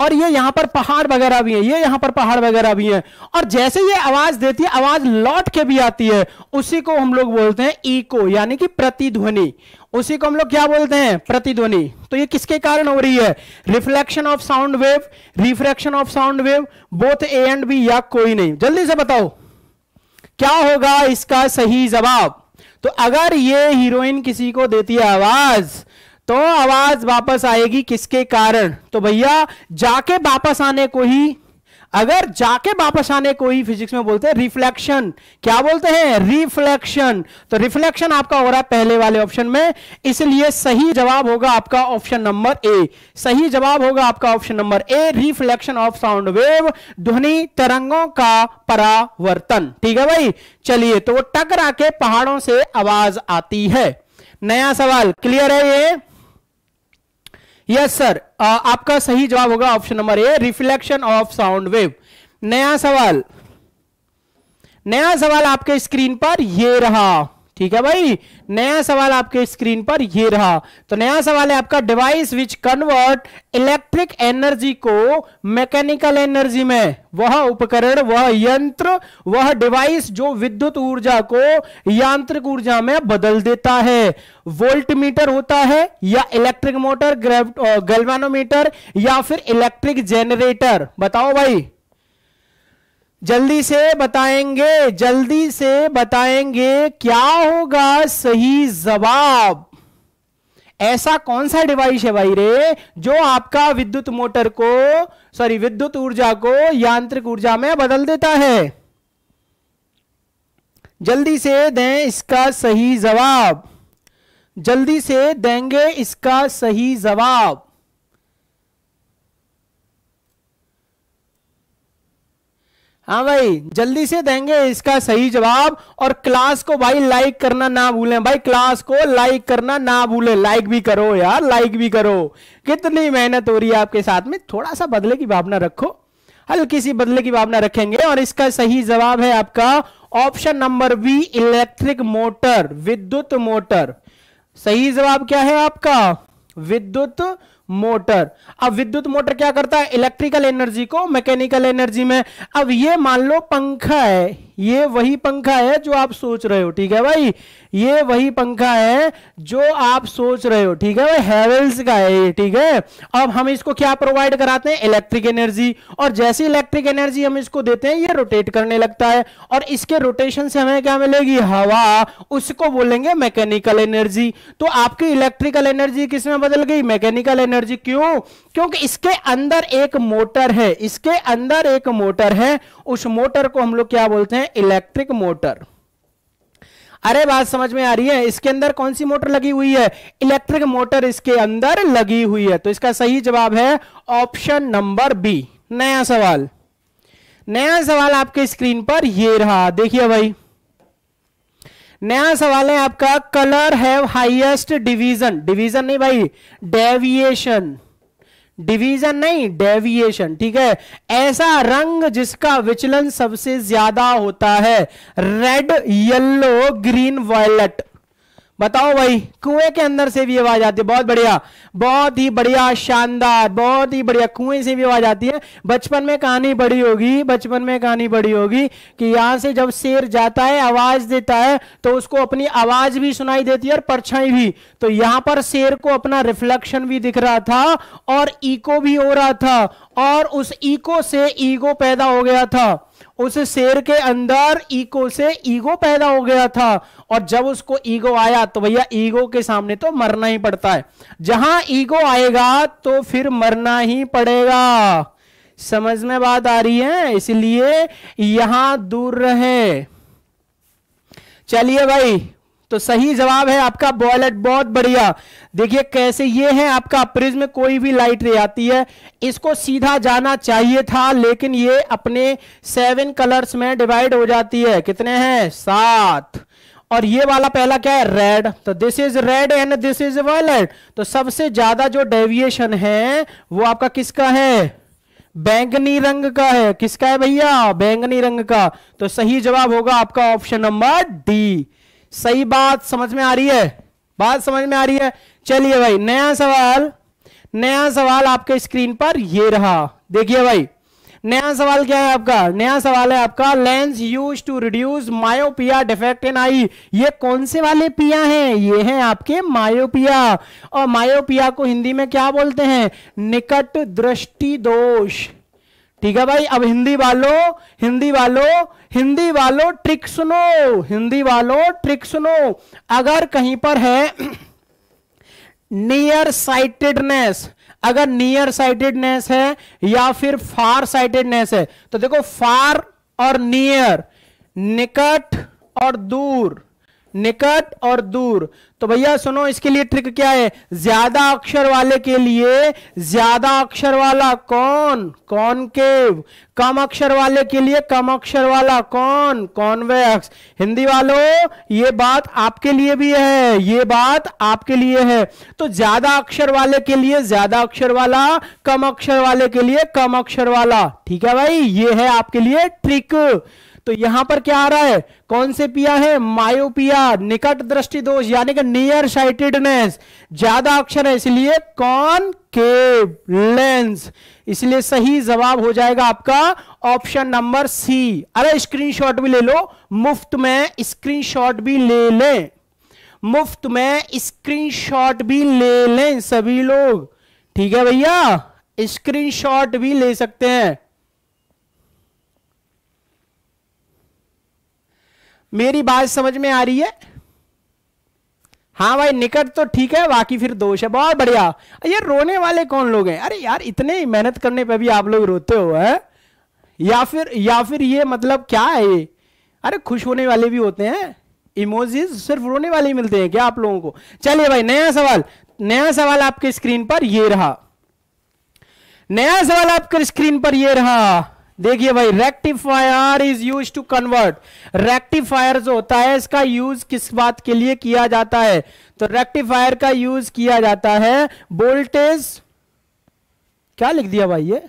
और ये यहां पर पहाड़ वगैरह भी है ये यहां पर पहाड़ वगैरह भी है और जैसे ये आवाज देती है आवाज लौट के भी आती है उसी को हम लोग बोलते हैं इको यानी कि प्रतिध्वनि उसी को हम लोग क्या बोलते हैं प्रतिध्वनि तो ये किसके कारण हो रही है reflection of sound wave reflection of sound wave both A and B या कोई नहीं जल्दी से बताओ क्या होगा इसका सही जवाब तो अगर ये हीरोइन किसी को देती है आवाज तो आवाज वापस आएगी किसके कारण तो भैया जाके वापस आने को ही अगर जाके वापस आने को ही फिजिक्स में बोलते हैं रिफ्लेक्शन क्या बोलते हैं रिफ्लेक्शन तो रिफ्लेक्शन आपका हो रहा है पहले वाले ऑप्शन में इसलिए सही जवाब होगा आपका ऑप्शन नंबर ए सही जवाब होगा आपका option number A reflection of sound wave ध्वनि तरंगों का परावर्तन ठीक है भाई चलिए तो वो टकरा के पहाड़ों से आवाज आती है नया सवाल क्लियर है ये यस सर uh, आपका सही जवाब होगा option number A reflection of sound wave नया सवाल नया सवाल आपके स्क्रीन पर यह रहा ठीक है भाई नया सवाल आपके स्क्रीन पर ये रहा तो नया सवाल है आपका device which convert electric energy को मैकेनिकल एनर्जी में वह उपकरण वह यंत्र वह डिवाइस जो विद्युत ऊर्जा को यांत्रिक ऊर्जा में बदल देता है वोल्ट मीटर होता है या इलेक्ट्रिक मोटर गलवानोमीटर या फिर इलेक्ट्रिक जेनरेटर बताओ भाई जल्दी से बताएंगे जल्दी से बताएंगे क्या होगा सही जवाब ऐसा कौन सा डिवाइस है भाई रे जो आपका विद्युत मोटर को सॉरी विद्युत ऊर्जा को यांत्रिक ऊर्जा में बदल देता है जल्दी से दें इसका सही जवाब जल्दी से देंगे इसका सही जवाब हाँ भाई जल्दी से देंगे इसका सही जवाब और क्लास को भाई लाइक करना ना भूलें भाई क्लास को लाइक करना ना भूलें लाइक भी करो यार लाइक भी करो कितनी मेहनत हो रही है आपके साथ में थोड़ा सा बदले की भावना रखो हल्की सी बदले की भावना रखेंगे और इसका सही जवाब है आपका option number B electric motor विद्युत मोटर सही जवाब क्या है आपका विद्युत मोटर अब विद्युत मोटर क्या करता है इलेक्ट्रिकल एनर्जी को मैकेनिकल एनर्जी में अब ये मान लो पंखा है ये वही पंखा है जो आप सोच रहे हो ठीक है भाई ये वही पंखा है जो आप सोच रहे हो ठीक है वो हैवेल्स का है ये ठीक है अब हम इसको क्या प्रोवाइड कराते हैं इलेक्ट्रिक एनर्जी और जैसी इलेक्ट्रिक एनर्जी हम इसको देते हैं ये रोटेट करने लगता है और इसके रोटेशन से हमें क्या मिलेगी हवा उसको बोलेंगे मैकेनिकल एनर्जी तो आपकी इलेक्ट्रिकल एनर्जी किसमें बदल गई मैकेनिकल एनर्जी क्यों क्योंकि इसके अंदर एक मोटर है इसके अंदर एक मोटर है उस मोटर को हम लोग क्या बोलते हैं इलेक्ट्रिक मोटर अरे बात समझ में आ रही है इसके अंदर कौन सी मोटर लगी हुई है इलेक्ट्रिक मोटर इसके अंदर लगी हुई है तो इसका सही जवाब है ऑप्शन नंबर बी नया सवाल नया सवाल आपके स्क्रीन पर ये रहा देखिए भाई नया सवाल है आपका colour have highest division division नहीं भाई डेविएशन डिवीजन नहीं डेविएशन ठीक है ऐसा रंग जिसका विचलन सबसे ज्यादा होता है रेड येलो ग्रीन वायलट बताओ भाई कुएं के अंदर से भी आवाज आती है बहुत बढ़िया बहुत ही बढ़िया शानदार बहुत ही बढ़िया कुएं से भी आवाज आती है बचपन में कहानी बड़ी होगी बचपन में कहानी बड़ी होगी कि यहां से जब शेर जाता है आवाज देता है तो उसको अपनी आवाज भी सुनाई देती है और परछाई भी तो यहां पर शेर को अपना रिफ्लेक्शन भी दिख रहा था और ईको भी हो रहा था और उस ईको से ईगो पैदा हो गया था उस शेर के अंदर ईको से ईगो पैदा हो गया था और जब उसको ईगो आया तो भैया ईगो के सामने तो मरना ही पड़ता है जहां ईगो आएगा तो फिर मरना ही पड़ेगा समझ में बात आ रही है इसलिए यहां दूर रहे चलिए भाई तो सही जवाब है आपका बॉयलेट बहुत बढ़िया देखिए कैसे ये है आपका प्रिज में कोई भी लाइट नहीं आती है इसको सीधा जाना चाहिए था लेकिन ये अपने सेवन कलर्स में डिवाइड हो जाती है कितने हैं सात और ये वाला पहला क्या है रेड तो this is red and this is violet तो सबसे ज्यादा जो डेविएशन है वो आपका किसका है बैंगनी रंग का है किसका है भैया बैंगनी रंग का तो सही जवाब होगा आपका ऑप्शन नंबर डी सही बात समझ में आ रही है बात समझ में आ रही है चलिए भाई नया सवाल नया सवाल आपके स्क्रीन पर ये रहा देखिए भाई नया सवाल क्या है आपका नया सवाल है आपका lens use to reduce myopia defect in eye ये कौन से वाले पिया हैं ये हैं आपके मायोपिया और मायोपिया को हिंदी में क्या बोलते हैं निकट दृष्टि दोष ठीक है भाई अब हिंदी वालों हिंदी वालों हिंदी वालों ट्रिक सुनो हिंदी वालों ट्रिक सुनो अगर कहीं पर है नियर साइटेडनेस अगर नियर साइटेडनेस है या फिर फार साइटेडनेस है तो देखो फार और नियर निकट और दूर निकट और दूर तो भैया सुनो इसके लिए ट्रिक क्या है ज्यादा अक्षर वाले के लिए ज्यादा अक्षर वाला कौन कौन केव कम अक्षर वाले के लिए कम अक्षर वाला कौन कॉन्वेक्स हिंदी वालों ये बात आपके लिए भी है ये बात आपके लिए है तो ज्यादा अक्षर वाले के लिए ज्यादा अक्षर वाला कम अक्षर वाले के लिए कम अक्षर वाला ठीक है भाई ये है आपके लिए ट्रिक तो यहां पर क्या आ रहा है कौन से पिया है मायोपिया निकट दृष्टि दोष यानी कि नियर साइटेडनेस ज्यादा अक्षर है इसलिए कौन के लेंस इसलिए सही जवाब हो जाएगा आपका ऑप्शन नंबर सी अरे स्क्रीनशॉट भी ले लो मुफ्त में स्क्रीनशॉट भी ले लें मुफ्त में स्क्रीनशॉट भी ले लें सभी लोग ठीक है भैया स्क्रीनशॉट भी ले सकते हैं मेरी बात समझ में आ रही है हाँ भाई निकट तो ठीक है बाकी फिर दोष है बहुत बढ़िया ये रोने वाले कौन लोग हैं अरे यार इतने मेहनत करने पे भी आप लोग रोते हो है या फिर या फिर ये मतलब क्या है ये अरे खुश होने वाले भी होते हैं इमोजीज सिर्फ रोने वाले मिलते हैं क्या आप लोगों को चलिए भाई नया सवाल नया सवाल आपके स्क्रीन पर ये रहा नया सवाल आपके स्क्रीन पर ये रहा देखिए भाई rectifier is use to convert rectifier जो होता है इसका यूज किस बात के लिए किया जाता है तो रेक्टिफायर का यूज किया जाता है वोल्टेज क्या लिख दिया भाई ये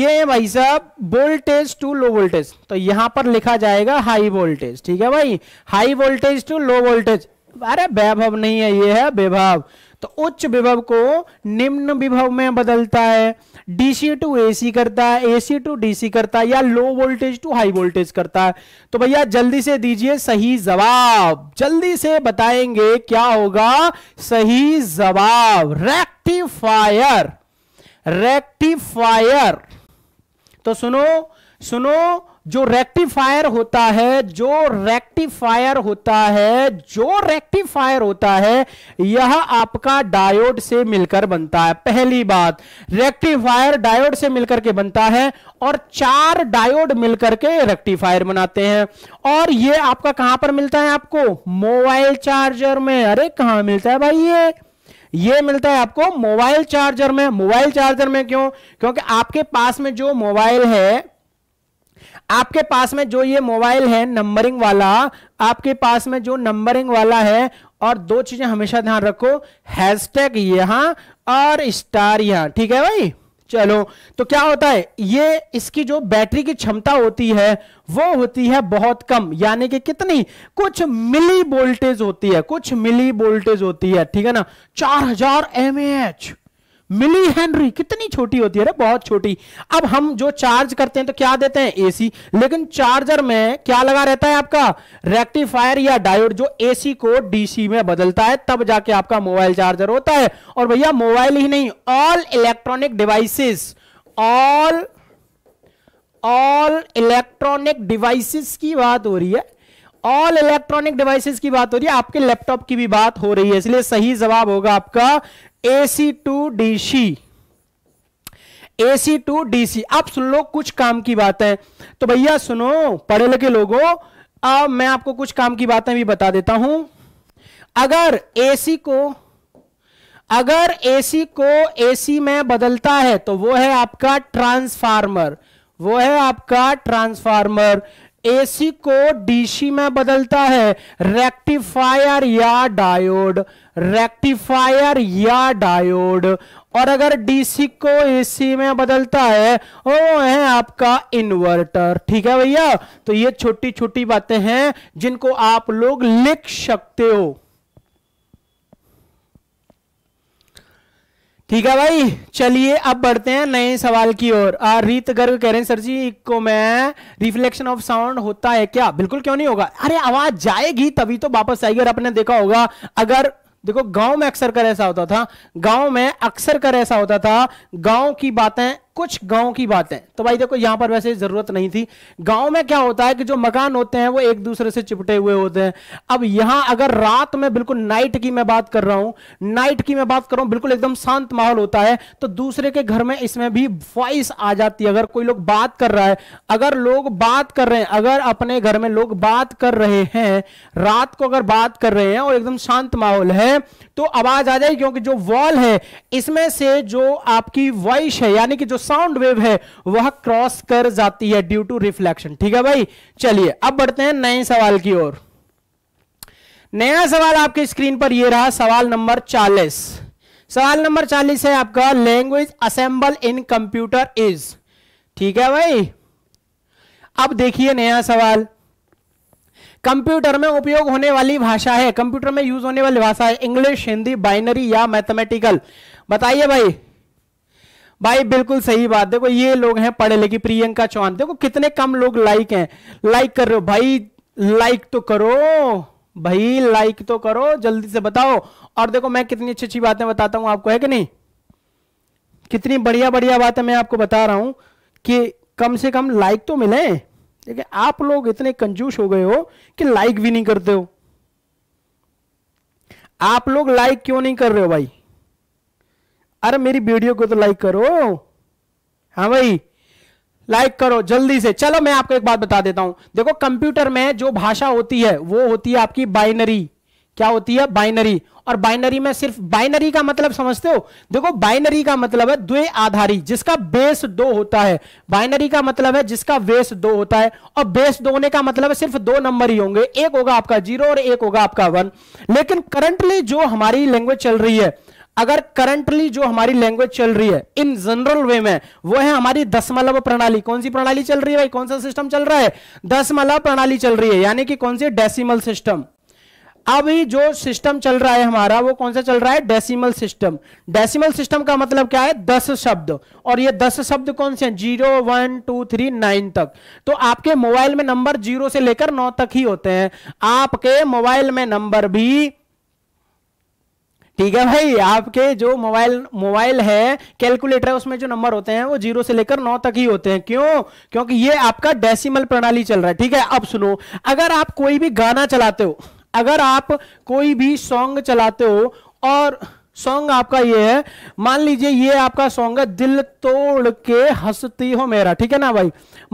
ये भाई साहब वोल्टेज टू लो वोल्टेज तो यहां पर लिखा जाएगा हाई वोल्टेज ठीक है भाई high voltage to low voltage अरे वैभव नहीं है ये है विभव तो उच्च विभव को निम्न विभव में बदलता है डीसी टू एसी करता है एसी टू डीसी करता है या low voltage to high voltage करता है तो भैया जल्दी से दीजिए सही जवाब जल्दी से बताएंगे क्या होगा सही जवाब रेक्टिफायर रेक्टिफायर तो सुनो सुनो जो रेक्टिफायर होता है जो रेक्टिफायर होता है जो रेक्टिफायर होता है यह आपका डायोड से मिलकर बनता है पहली बात रेक्टिफायर डायोड से मिलकर के बनता है और चार डायोड मिलकर के रेक्टिफायर बनाते हैं और यह आपका कहां पर मिलता है आपको मोबाइल चार्जर में अरे कहां मिलता है भाई ये ये मिलता है आपको मोबाइल चार्जर में मोबाइल चार्जर में क्यों क्योंकि आपके पास में जो मोबाइल है आपके पास में जो ये मोबाइल है नंबरिंग वाला आपके पास में जो नंबरिंग वाला है और दो चीजें हमेशा ध्यान रखो हैशटैग यहां और स्टार यहां ठीक है भाई चलो तो क्या होता है ये इसकी जो बैटरी की क्षमता होती है वो होती है बहुत कम यानी कि कितनी कुछ मिली वोल्टेज होती है कुछ मिली वोल्टेज होती है ठीक है ना चार हजार एम एच मिली हेनरी कितनी छोटी होती है रे बहुत छोटी अब हम जो चार्ज करते हैं तो क्या देते हैं एसी लेकिन चार्जर में क्या लगा रहता है आपका रेक्टिफायर या डायोड जो एसी को डीसी में बदलता है तब जाके आपका मोबाइल चार्जर होता है और भैया मोबाइल ही नहीं all electronic devices all all electronic devices की बात हो रही है ऑल इलेक्ट्रॉनिक डिवाइसेस की बात हो रही है आपके लैपटॉप की भी बात हो रही है इसलिए सही जवाब होगा आपका A C to D C A C to D C आप सुन लो कुछ काम की बातें तो भैया सुनो पढ़े लिखे लोगों अब मैं आपको कुछ काम की बातें भी बता देता हूं अगर ए सी को अगर ए सी को ए सी में बदलता है तो वो है आपका ट्रांसफार्मर वो है आपका ट्रांसफार्मर एसी को सी में बदलता है रेक्टिफायर या डायोड रेक्टिफायर या डायोड और अगर डीसी को एसी में बदलता है वो है आपका इन्वर्टर ठीक है भैया तो ये छोटी छोटी बातें हैं जिनको आप लोग लिख सकते हो ठीक है भाई चलिए अब बढ़ते हैं नए सवाल की ओर रीत गर्ग कह रहे हैं सर जी को मैं रिफ्लेक्शन ऑफ साउंड होता है क्या बिल्कुल क्यों नहीं होगा अरे आवाज जाएगी तभी तो वापस आएगी और आपने देखा होगा अगर देखो गांव में अक्सर कर ऐसा होता था गांव में अक्सर कर ऐसा होता था गांव की बातें कुछ गांव की बात है तो भाई देखो यहां पर वैसे ज़रूरत नहीं थी गांव में क्या होता है कि जो मकान होते हैं वो एक दूसरे से चिपटे हुए होते हैं अब यहां अगर रात में बिल्कुल नाइट की मैं बात कर रहा हूं नाइट की मैं बात कर रहा हूं बिल्कुल एकदम शांत माहौल होता है तो दूसरे के घर में इसमें भी वॉइस आ जाती है अगर कोई लोग बात कर रहा है अगर लोग बात कर रहे हैं अगर अपने घर में लोग बात कर रहे हैं रात को अगर बात कर रहे हैं और एकदम शांत माहौल है तो आवाज आ जाएगी क्योंकि जो वॉल है इसमें से जो आपकी वॉइस है यानी कि जो साउंड वेव है वह क्रॉस कर जाती है ड्यू टू रिफ्लेक्शन ठीक है भाई चलिए अब बढ़ते हैं नए सवाल की ओर नया सवाल आपके स्क्रीन पर यह रहा सवाल नंबर चालीस सवाल नंबर चालीस है आपका language assemble in computer is ठीक है भाई अब देखिए नया सवाल कंप्यूटर में उपयोग होने वाली भाषा है कंप्यूटर में यूज होने वाली भाषा है इंग्लिश हिंदी बाइनरी या मैथमेटिकल बताइए भाई भाई बिल्कुल सही बात देखो ये लोग हैं पढ़े लिखे प्रियंका चौहान देखो कितने कम लोग लाइक हैं लाइक कर रहे हो भाई लाइक तो करो भाई लाइक तो करो जल्दी से बताओ और देखो मैं कितनी अच्छी अच्छी बातें बताता हूं आपको है कि नहीं कितनी बढ़िया बढ़िया बातें मैं आपको बता रहा हूं कि कम से कम लाइक तो मिले देखिए आप लोग इतने कंजूस हो गए हो कि लाइक भी नहीं करते हो आप लोग लाइक क्यों नहीं कर रहे हो भाई अरे मेरी वीडियो को तो लाइक करो हाँ भाई लाइक करो जल्दी से चलो मैं आपको एक बात बता देता हूं देखो कंप्यूटर में जो भाषा होती है वो होती है आपकी बाइनरी क्या होती है बाइनरी और बाइनरी में सिर्फ बाइनरी का मतलब समझते हो देखो बाइनरी का मतलब है द्वे आधारी जिसका बेस दो होता है बाइनरी का मतलब है जिसका बेस दो होता है और बेस दो होने का मतलब है सिर्फ दो नंबर ही होंगे एक होगा आपका जीरो और एक होगा आपका वन लेकिन करंटली जो हमारी लैंग्वेज चल रही है अगर करंटली जो हमारी लैंग्वेज चल रही है इन जनरल वे में वो है हमारी दशमलव प्रणाली कौन सी प्रणाली चल रही है भाई कौन सा सिस्टम चल रहा है दशमलव प्रणाली चल रही है यानी कि कौन सी डेसिमल सिस्टम अभी जो सिस्टम चल रहा है हमारा वो कौन सा चल रहा है डेसिमल सिस्टम डेसिमल सिस्टम का मतलब क्या है दस शब्द और ये दस शब्द कौन से हैं zero one two three nine तक तो आपके मोबाइल में नंबर जीरो से लेकर नौ तक ही होते हैं आपके मोबाइल में नंबर भी ठीक है भाई आपके जो मोबाइल मोबाइल है कैलकुलेटर है उसमें जो नंबर होते हैं वो जीरो से लेकर नौ तक ही होते हैं क्यों क्योंकि ये आपका डेसिमल प्रणाली चल रहा है ठीक है अब सुनो अगर आप कोई भी गाना चलाते हो अगर आप कोई भी सॉन्ग चलाते हो और सॉन्ग आपका ये है मान लीजिए ये आपका सॉन्ग है दिल तोड़ के हंसती हो मेरा ठीक है ना भाई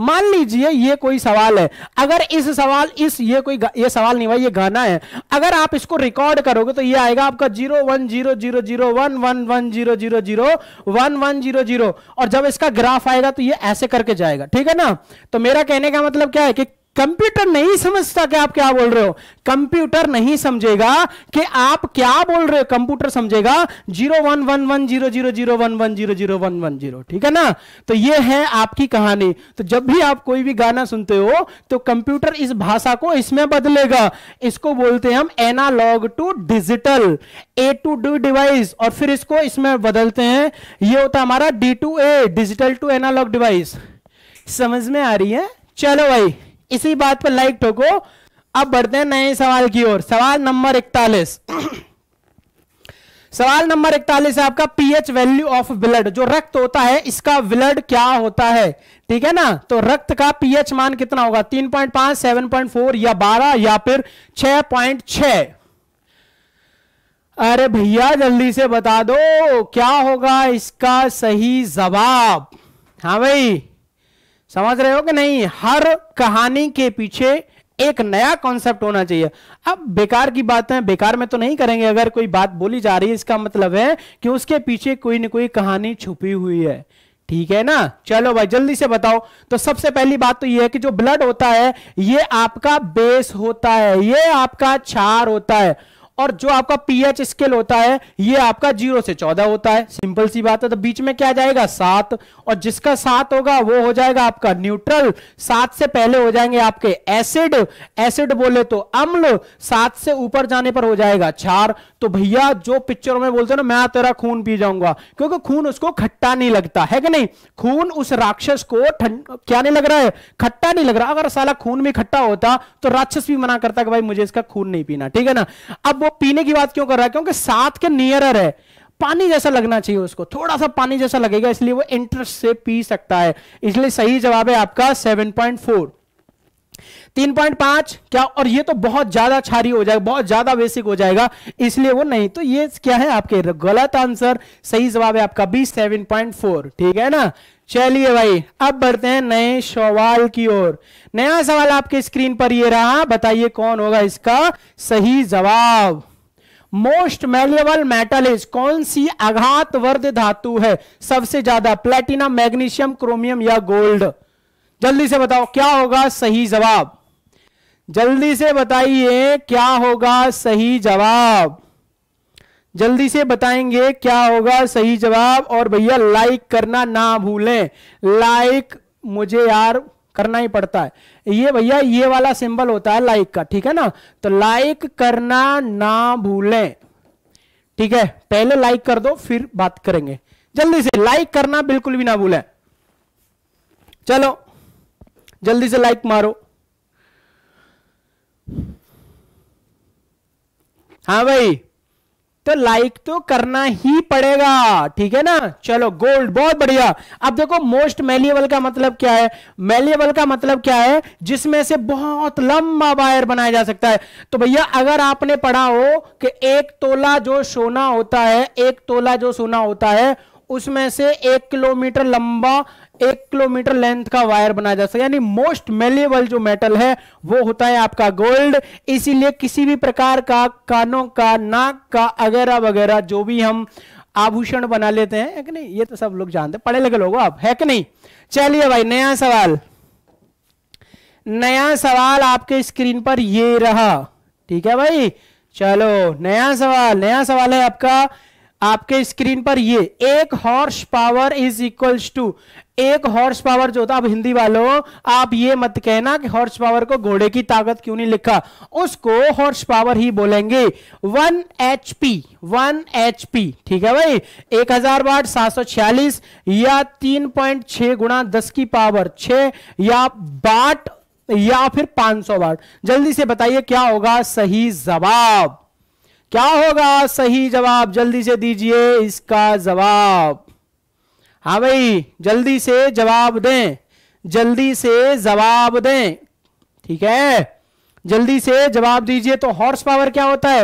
मान लीजिए ये कोई सवाल है अगर इस सवाल इस ये कोई ये सवाल नहीं भाई ये गाना है अगर आप इसको रिकॉर्ड करोगे तो ये आएगा आपका zero one zero zero zero one one one zero zero zero one one zero zero और जब इसका ग्राफ आएगा तो ये ऐसे करके जाएगा ठीक है ना तो मेरा कहने का मतलब क्या है कि कंप्यूटर नहीं समझता कि आप क्या बोल रहे हो कंप्यूटर नहीं समझेगा कि आप क्या बोल रहे हो कंप्यूटर समझेगा zero one one one zero zero zero one one zero zero one one zero ठीक है ना तो ये है आपकी कहानी तो जब भी आप कोई भी गाना सुनते हो तो कंप्यूटर इस भाषा को इसमें बदलेगा इसको बोलते हैं हम analogue to digital A to D device और फिर इसको इसमें बदलते हैं ये होता हमारा D to A digital to analogue device समझ में आ रही है चलो भाई इसी बात पर लाइक ठोको अब बढ़ते हैं नए सवाल की ओर सवाल नंबर इकतालीस सवाल नंबर इकतालीस आपका पीएच वैल्यू ऑफ ब्लड जो रक्त होता है इसका ब्लड क्या होता है ठीक है ना तो रक्त का पीएच मान कितना होगा 3.5, 7.4 या 12 या फिर 6.6 अरे भैया जल्दी से बता दो क्या होगा इसका सही जवाब हाँ भाई समझ रहे हो कि नहीं हर कहानी के पीछे एक नया कॉन्सेप्ट होना चाहिए अब बेकार की बात है बेकार में तो नहीं करेंगे अगर कोई बात बोली जा रही है इसका मतलब है कि उसके पीछे कोई ना कोई कहानी छुपी हुई है ठीक है ना चलो भाई जल्दी से बताओ तो सबसे पहली बात तो यह है कि जो ब्लड होता है ये आपका बेस होता है ये आपका क्षार होता है और जो आपका पीएच स्केल होता है ये आपका जीरो से चौदह होता है सिंपल सी बात है तो बीच में क्या जाएगा सात और जिसका सात होगा वो हो जाएगा आपका न्यूट्रल सात से पहले हो जाएंगे आपके एसिड एसिड बोले तो अम्ल सात से ऊपर जाने पर हो जाएगा छार तो भैया जो पिक्चरों में बोलते ना मैं तेरा खून पी जाऊंगा क्योंकि खून उसको खट्टा नहीं लगता है कि नहीं खून उस राक्षस को क्या नहीं लग रहा है खट्टा नहीं लग रहा अगर साला खून भी खट्टा होता तो राक्षस भी मना करता कि भाई मुझे इसका खून नहीं पीना ठीक है ना अब वो पीने की बात क्यों कर रहा है क्योंकि साथ के नियरर है पानी जैसा लगना चाहिए उसको थोड़ा सा पानी जैसा लगेगा इसलिए वो इंटरेस्ट से पी सकता है इसलिए सही जवाब है आपका सेवन पॉइंट फोर तीन पॉइंट पांच क्या और ये तो बहुत ज्यादा छारी हो जाएगा बहुत ज्यादा बेसिक हो जाएगा इसलिए वो नहीं तो ये क्या है आपके गलत आंसर सही जवाब है आपका बी सेवन पॉइंट फोर ठीक है ना चलिए भाई अब बढ़ते हैं नए सवाल की ओर नया सवाल आपके स्क्रीन पर ये रहा बताइए कौन होगा इसका सही जवाब मोस्ट मेल्युएबल मेटल इज कौन सी आघात वर्ध धातु है सबसे ज्यादा प्लेटिनम मैग्नीशियम क्रोमियम या गोल्ड जल्दी से बताओ क्या होगा सही जवाब जल्दी से बताइए क्या होगा सही जवाब जल्दी से बताएंगे क्या होगा सही जवाब और भैया लाइक करना ना भूलें लाइक मुझे यार करना ही पड़ता है ये भैया ये वाला सिंबल होता है लाइक का ठीक है ना तो लाइक करना ना भूलें ठीक है पहले लाइक कर दो फिर बात करेंगे जल्दी से लाइक करना बिल्कुल भी ना भूलें चलो जल्दी से लाइक मारो हाँ भाई तो लाइक तो करना ही पड़ेगा ठीक है ना चलो गोल्ड बहुत बढ़िया अब देखो मोस्ट मेलियबल का मतलब क्या है मेलियबल का मतलब क्या है जिसमें से बहुत लंबा वायर बनाया जा सकता है तो भैया अगर आपने पढ़ा हो कि एक तोला जो सोना होता है एक तोला जो सोना होता है उसमें से एक किलोमीटर लंबा एक किलोमीटर लेंथ का वायर बनाया जा सकता है यानी मोस्ट मेलेबल जो मेटल है वो होता है आपका गोल्ड इसीलिए किसी भी प्रकार का कानों का नाक का अगैरा वगैरह जो भी हम आभूषण बना लेते हैं कि नहीं ये तो सब लोग जानते पढ़े लिखे लोग आप है कि नहीं चलिए भाई नया सवाल नया सवाल आपके स्क्रीन पर ये रहा ठीक है भाई चलो नया सवाल नया सवाल है आपका आपके स्क्रीन पर ये एक horsepower is equals to एक हॉर्स पावर जो होता अब हिंदी वालों आप ये मत कहना कि हॉर्स पावर को घोड़े की ताकत क्यों नहीं लिखा उसको हॉर्स पावर ही बोलेंगे one H P one H P ठीक है भाई एक हजार वाट सात सौ छियालीस या तीन पॉइंट छह गुणा दस की पावर छ या बाट या फिर पांच सौ वाट जल्दी से बताइए क्या होगा सही जवाब क्या होगा सही जवाब जल्दी से दीजिए इसका जवाब हाँ भाई जल्दी से जवाब दें जल्दी से जवाब दें ठीक है जल्दी से जवाब दीजिए तो हॉर्स पावर क्या होता है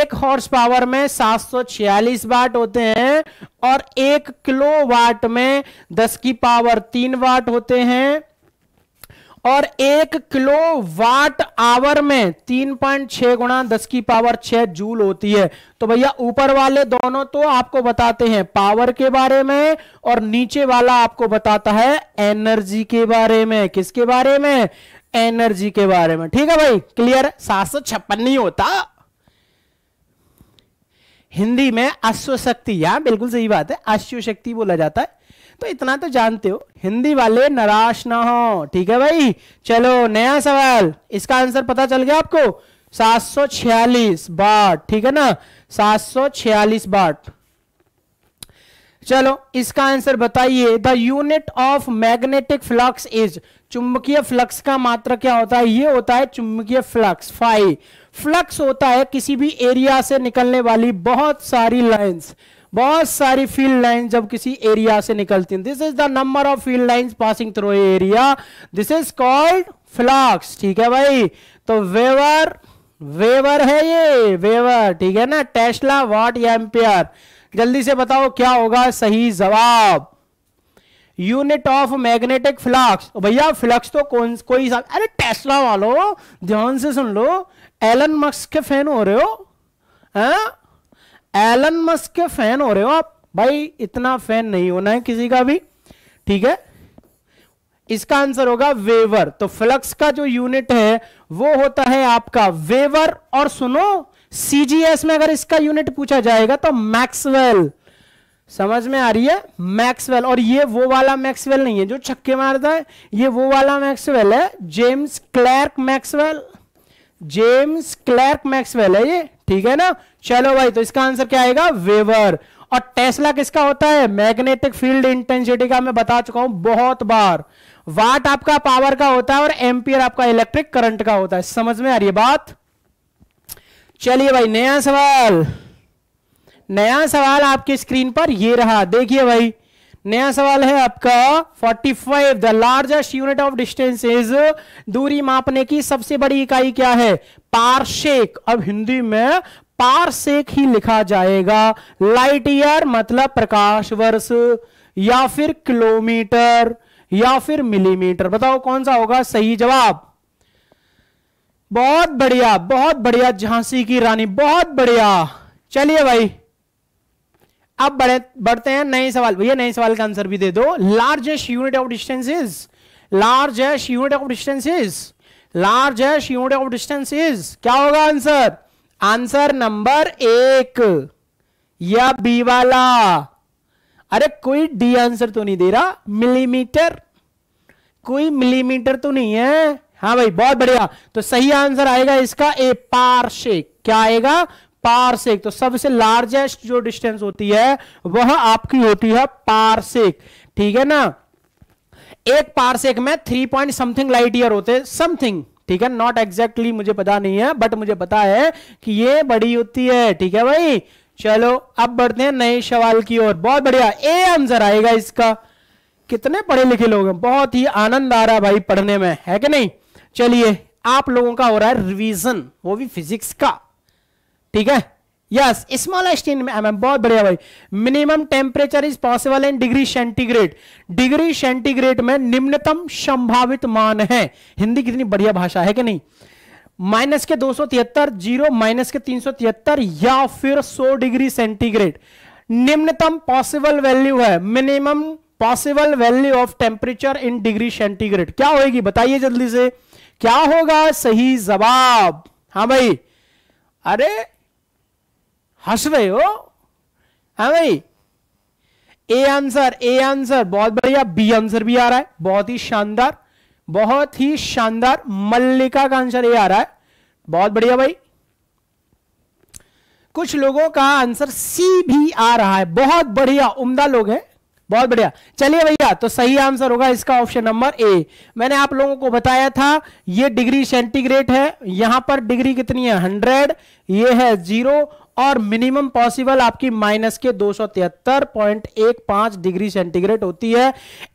एक हॉर्स पावर में 746 वाट होते हैं और एक किलो वाट में 10 की पावर तीन वाट होते हैं और एक किलो वाट आवर में तीन पॉइंट छह गुणा दस की पावर छह जूल होती है तो भैया ऊपर वाले दोनों तो आपको बताते हैं पावर के बारे में और नीचे वाला आपको बताता है एनर्जी के बारे में किसके बारे में एनर्जी के बारे में ठीक है भाई क्लियर सात सौ छप्पन नहीं होता हिंदी में अश्वशक्ति यहां बिल्कुल सही बात है अश्व शक्ति बोला जाता है तो इतना तो जानते हो हिंदी वाले नाराश ना हो ठीक है भाई चलो नया सवाल इसका आंसर पता चल गया आपको 746 बाट ठीक है ना 746 बाट चलो इसका आंसर बताइए the unit of magnetic flux is चुंबकीय फ्लक्स का मात्र क्या होता है ये होता है चुंबकीय फ्लक्स फाइव फ्लक्स होता है किसी भी एरिया से निकलने वाली बहुत सारी लाइंस बहुत सारी फील्ड लाइन जब किसी एरिया से निकलती है this is the number of field line passing through area this is called flux ठीक है भाई तो वेवर वेवर है ये वेवर ठीक है ना टेस्ला वॉट एम्पियर जल्दी से बताओ क्या होगा सही जवाब यूनिट ऑफ मैग्नेटिक फ्लक्स भैया फ्लक्स तो कौन कोई हिसाब अरे टेस्ला वालों ध्यान से सुन लो एलन मस्क के फैन हो रहे हो हाँ? एलन मस्क के फैन हो रहे हो आप भाई इतना फैन नहीं होना है किसी का भी ठीक है इसका आंसर होगा वेवर तो फ्लक्स का जो यूनिट है वो होता है आपका वेवर और सुनो सीजीएस में अगर इसका यूनिट पूछा जाएगा तो मैक्सवेल समझ में आ रही है मैक्सवेल और ये वो वाला मैक्सवेल नहीं है जो छक्के मारता है ये वो वाला मैक्सवेल है James Clerk Maxwell James Clerk Maxwell है ये ठीक है ना चलो भाई तो इसका आंसर क्या आएगा वेवर और टेस्ला किसका होता है मैग्नेटिक फील्ड इंटेंसिटी का मैं बता चुका हूं बहुत बार वाट आपका पावर का होता है और एम्पियर आपका इलेक्ट्रिक करंट का होता है समझ में आ रही है बात चलिए भाई नया सवाल नया सवाल आपकी स्क्रीन पर ये रहा देखिए भाई नया सवाल है आपका 45 the largest unit of distance is दूरी मापने की सबसे बड़ी इकाई क्या है पारशेक अब हिंदी में पारशेक ही लिखा जाएगा लाइट ईयर मतलब प्रकाश वर्ष या फिर किलोमीटर या फिर मिलीमीटर बताओ कौन सा होगा सही जवाब बहुत बढ़िया बहुत बढ़िया झांसी की रानी बहुत बढ़िया चलिए भाई अब बढ़े बढ़ते हैं नए सवाल भैया नए सवाल का आंसर भी दे दो largest unit of distance is largest unit of distance is largest unit of distance is क्या होगा आंसर आंसर नंबर एक या बी वाला अरे कोई डी आंसर तो नहीं दे रहा मिलीमीटर कोई मिलीमीटर तो नहीं है हाँ भाई बहुत बढ़िया तो सही आंसर आएगा इसका ए पार्शिक क्या आएगा पारसेक तो सबसे लार्जेस्ट जो डिस्टेंस होती है वह आपकी होती है पारसेक ठीक है ना एक पारसेक में three point something light year होते समथिंग ठीक है नॉट एग्जैक्टली exactly मुझे पता नहीं है बट मुझे पता है कि ये बड़ी होती है ठीक है भाई चलो अब बढ़ते हैं नए सवाल की ओर बहुत बढ़िया ए आंसर आएगा इसका कितने पढ़े लिखे लोग हैं बहुत ही आनंद आ रहा है भाई पढ़ने में है कि नहीं चलिए आप लोगों का हो रहा है रिवीजन वो भी फिजिक्स का ठीक है यस स्मॉलेस्ट इन एम बहुत बढ़िया भाई minimum temperature is possible in degree centigrade degree centigrade में निम्नतम संभावित मान है हिंदी कितनी बढ़िया भाषा है कि नहीं माइनस के दो जीरो माइनस के तीन या फिर 100 डिग्री सेंटीग्रेड निम्नतम पॉसिबल वैल्यू है minimum possible value of temperature in degree centigrade क्या होगी बताइए जल्दी से क्या होगा सही जवाब हाँ भाई अरे हंस रहे हो है भाई ए आंसर ए आंसर बहुत बढ़िया बी आंसर भी आ रहा है बहुत ही शानदार बहुत ही शानदार मल्लिका का आंसर ये आ रहा है बहुत बढ़िया भाई कुछ लोगों का आंसर सी भी आ रहा है बहुत बढ़िया उम्दा लोग हैं बहुत बढ़िया चलिए भैया तो सही आंसर होगा इसका ऑप्शन नंबर ए मैंने आप लोगों को बताया था ये डिग्री सेंटीग्रेड है यहां पर डिग्री कितनी है हंड्रेड ये है जीरो और मिनिमम पॉसिबल आपकी माइनस के दो डिग्री सेंटीग्रेड होती है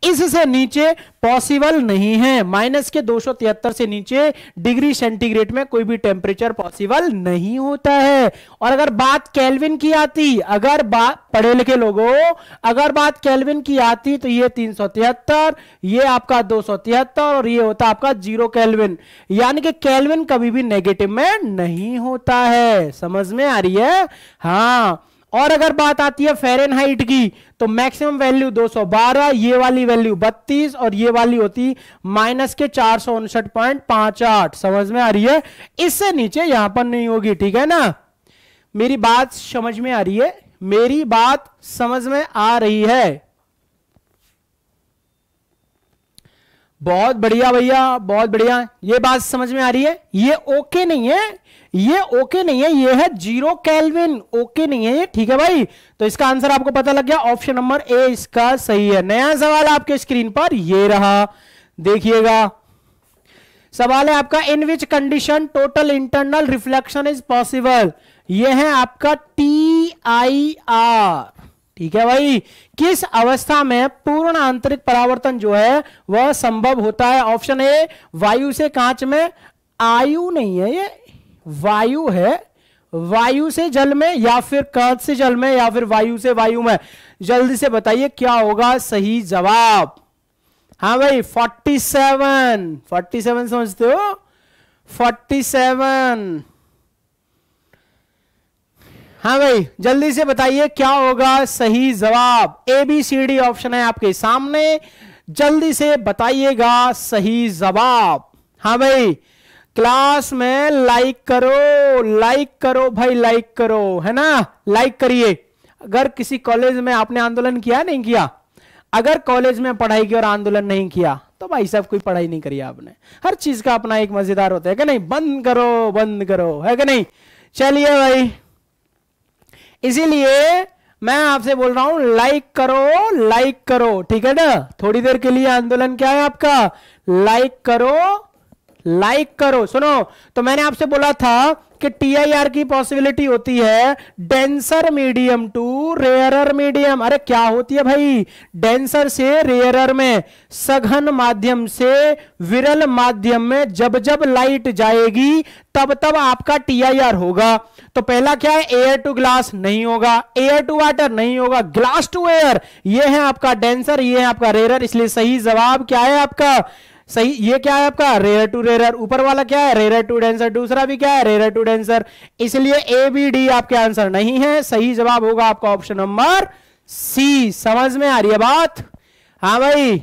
इससे नीचे पॉसिबल नहीं है माइनस के दो से नीचे डिग्री सेंटीग्रेड में कोई भी टेम्परेचर पॉसिबल नहीं होता है और अगर बात कैलविन की आती अगर बात पढ़े लिखे लोगों अगर बात कैलविन की आती तो ये तीन ये आपका दो और ये होता आपका जीरो कैलविन यानी कि कैलविन कभी भी नेगेटिव में नहीं होता है समझ में आ रही है है हाँ और अगर बात आती है फेरेनहाइट की तो मैक्सिमम वैल्यू 212 ये वाली वैल्यू 32 और ये वाली होती माइनस के चार समझ में आ रही है इससे नीचे यहां पर नहीं होगी ठीक है ना मेरी बात समझ में आ रही है मेरी बात समझ में आ रही है बहुत बढ़िया भैया बहुत बढ़िया ये बात समझ में आ रही है ये ओके नहीं है ये ओके नहीं है ये है जीरो कैलविन ओके नहीं है ये ठीक है भाई तो इसका आंसर आपको पता लग गया ऑप्शन नंबर ए इसका सही है नया सवाल आपके स्क्रीन पर ये रहा देखिएगा सवाल है आपका in which condition total internal reflection is possible यह है आपका टी आई आर ठीक है भाई किस अवस्था में पूर्ण आंतरिक परावर्तन जो है वह संभव होता है ऑप्शन ए वायु से कांच में आयु नहीं है ये वायु है वायु से जल में या फिर कांच से जल में या फिर वायु से वायु में जल्दी से बताइए क्या होगा सही जवाब हाँ भाई 47 47 समझते हो 47 हाँ भाई जल्दी से बताइए क्या होगा सही जवाब A B C D option है आपके सामने जल्दी से बताइएगा सही जवाब हाँ भाई क्लास में लाइक करो लाइक करो भाई लाइक करो है ना लाइक करिए अगर किसी कॉलेज में आपने आंदोलन किया नहीं किया अगर कॉलेज में पढ़ाई की और आंदोलन नहीं किया तो भाई साहब कोई पढ़ाई नहीं करी आपने हर चीज का अपना एक मजेदार होता है कि नहीं बंद करो बंद करो है कि नहीं चलिए भाई इसीलिए मैं आपसे बोल रहा हूं लाइक करो लाइक करो ठीक है ना थोड़ी देर के लिए आंदोलन क्या है आपका लाइक करो लाइक करो सुनो तो मैंने आपसे बोला था कि टीआईआर की पॉसिबिलिटी होती है denser medium to rarer medium अरे क्या होती है भाई डेंसर से रेयरर में सघन माध्यम से विरल माध्यम में जब जब लाइट जाएगी तब तब आपका टीआईआर होगा तो पहला क्या है एयर टू ग्लास नहीं होगा एयर टू वाटर नहीं होगा ग्लास टू एयर यह है आपका डेंसर यह है आपका रेयरर इसलिए सही जवाब क्या है आपका सही ये क्या है आपका रेयर टू रेयर ऊपर वाला क्या है रेयर टू डेंसर दूसरा भी क्या है रेयर टू डेंसर इसलिए ए बी डी आपके आंसर नहीं है सही जवाब होगा आपका ऑप्शन नंबर सी समझ में आ रही है बात हाँ भाई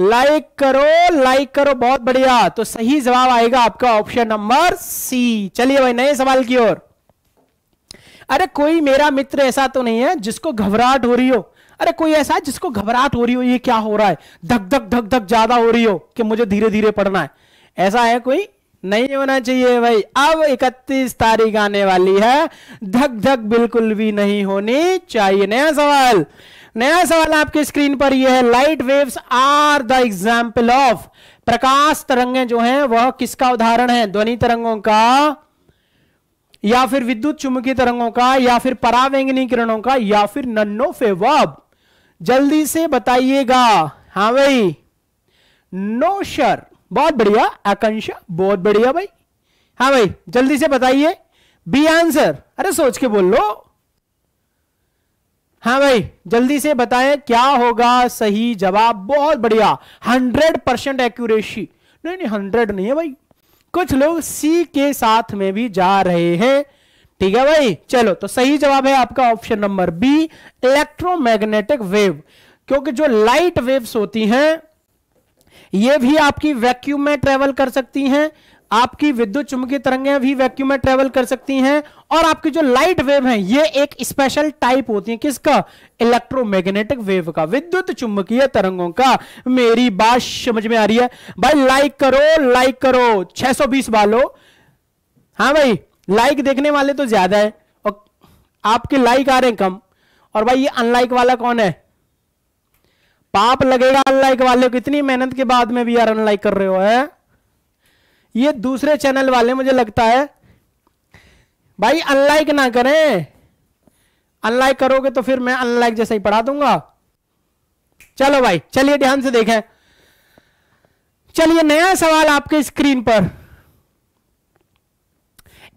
लाइक करो लाइक करो बहुत बढ़िया तो सही जवाब आएगा आपका ऑप्शन नंबर सी चलिए भाई नए सवाल की ओर अरे कोई मेरा मित्र ऐसा तो नहीं है जिसको घबराहट हो रही हो अरे कोई ऐसा है जिसको घबराहट हो रही हो ये क्या हो रहा है धक धक धक धक ज्यादा हो रही हो कि मुझे धीरे धीरे पढ़ना है ऐसा है कोई नहीं होना चाहिए भाई अब 31 तारीख आने वाली है धक धक बिल्कुल भी नहीं होनी चाहिए नया सवाल नया सवाल आपके स्क्रीन पर यह है light waves are the example of प्रकाश तरंगे जो हैं वह किसका उदाहरण है ध्वनि तरंगों का या फिर विद्युत चुंबकीय तरंगों का या फिर परावेंगनी किरणों का या फिर नन्नो फेवाब जल्दी से बताइएगा हाँ भाई नो शर बहुत बढ़िया आकांक्षा बहुत बढ़िया भाई हाँ भाई जल्दी से बताइए बी आंसर अरे सोच के बोल लो हाँ भाई जल्दी से बताएं क्या होगा सही जवाब बहुत बढ़िया हंड्रेड परसेंट एक्यूरेसी नहीं नहीं हंड्रेड नहीं है भाई कुछ लोग सी के साथ में भी जा रहे हैं ठीक है भाई चलो तो सही जवाब है आपका option number B electromagnetic wave क्योंकि जो लाइट वेव्स होती हैं ये भी आपकी वैक्यूम में ट्रेवल कर सकती हैं आपकी विद्युत चुंबकीय तरंगें भी वैक्यूम में ट्रेवल कर सकती हैं और आपकी जो लाइट वेव है ये एक स्पेशल टाइप होती है किसका इलेक्ट्रोमैग्नेटिक वेव का विद्युत चुंबकीय तरंगों का मेरी बात समझ में आ रही है भाई लाइक करो लाइक करो 620 बालो हाँ भाई लाइक देखने वाले तो ज्यादा है और आपके लाइक आ रहे हैं कम और भाई ये अनलाइक वाला कौन है पाप लगेगा अनलाइक वाले को इतनी मेहनत के बाद में भी यार अनलाइक कर रहे हो है ये दूसरे चैनल वाले मुझे लगता है भाई अनलाइक ना करें अनलाइक करोगे तो फिर मैं अनलाइक जैसे ही पढ़ा दूंगा चलो भाई चलिए ध्यान से देखें चलिए नया सवाल आपके स्क्रीन पर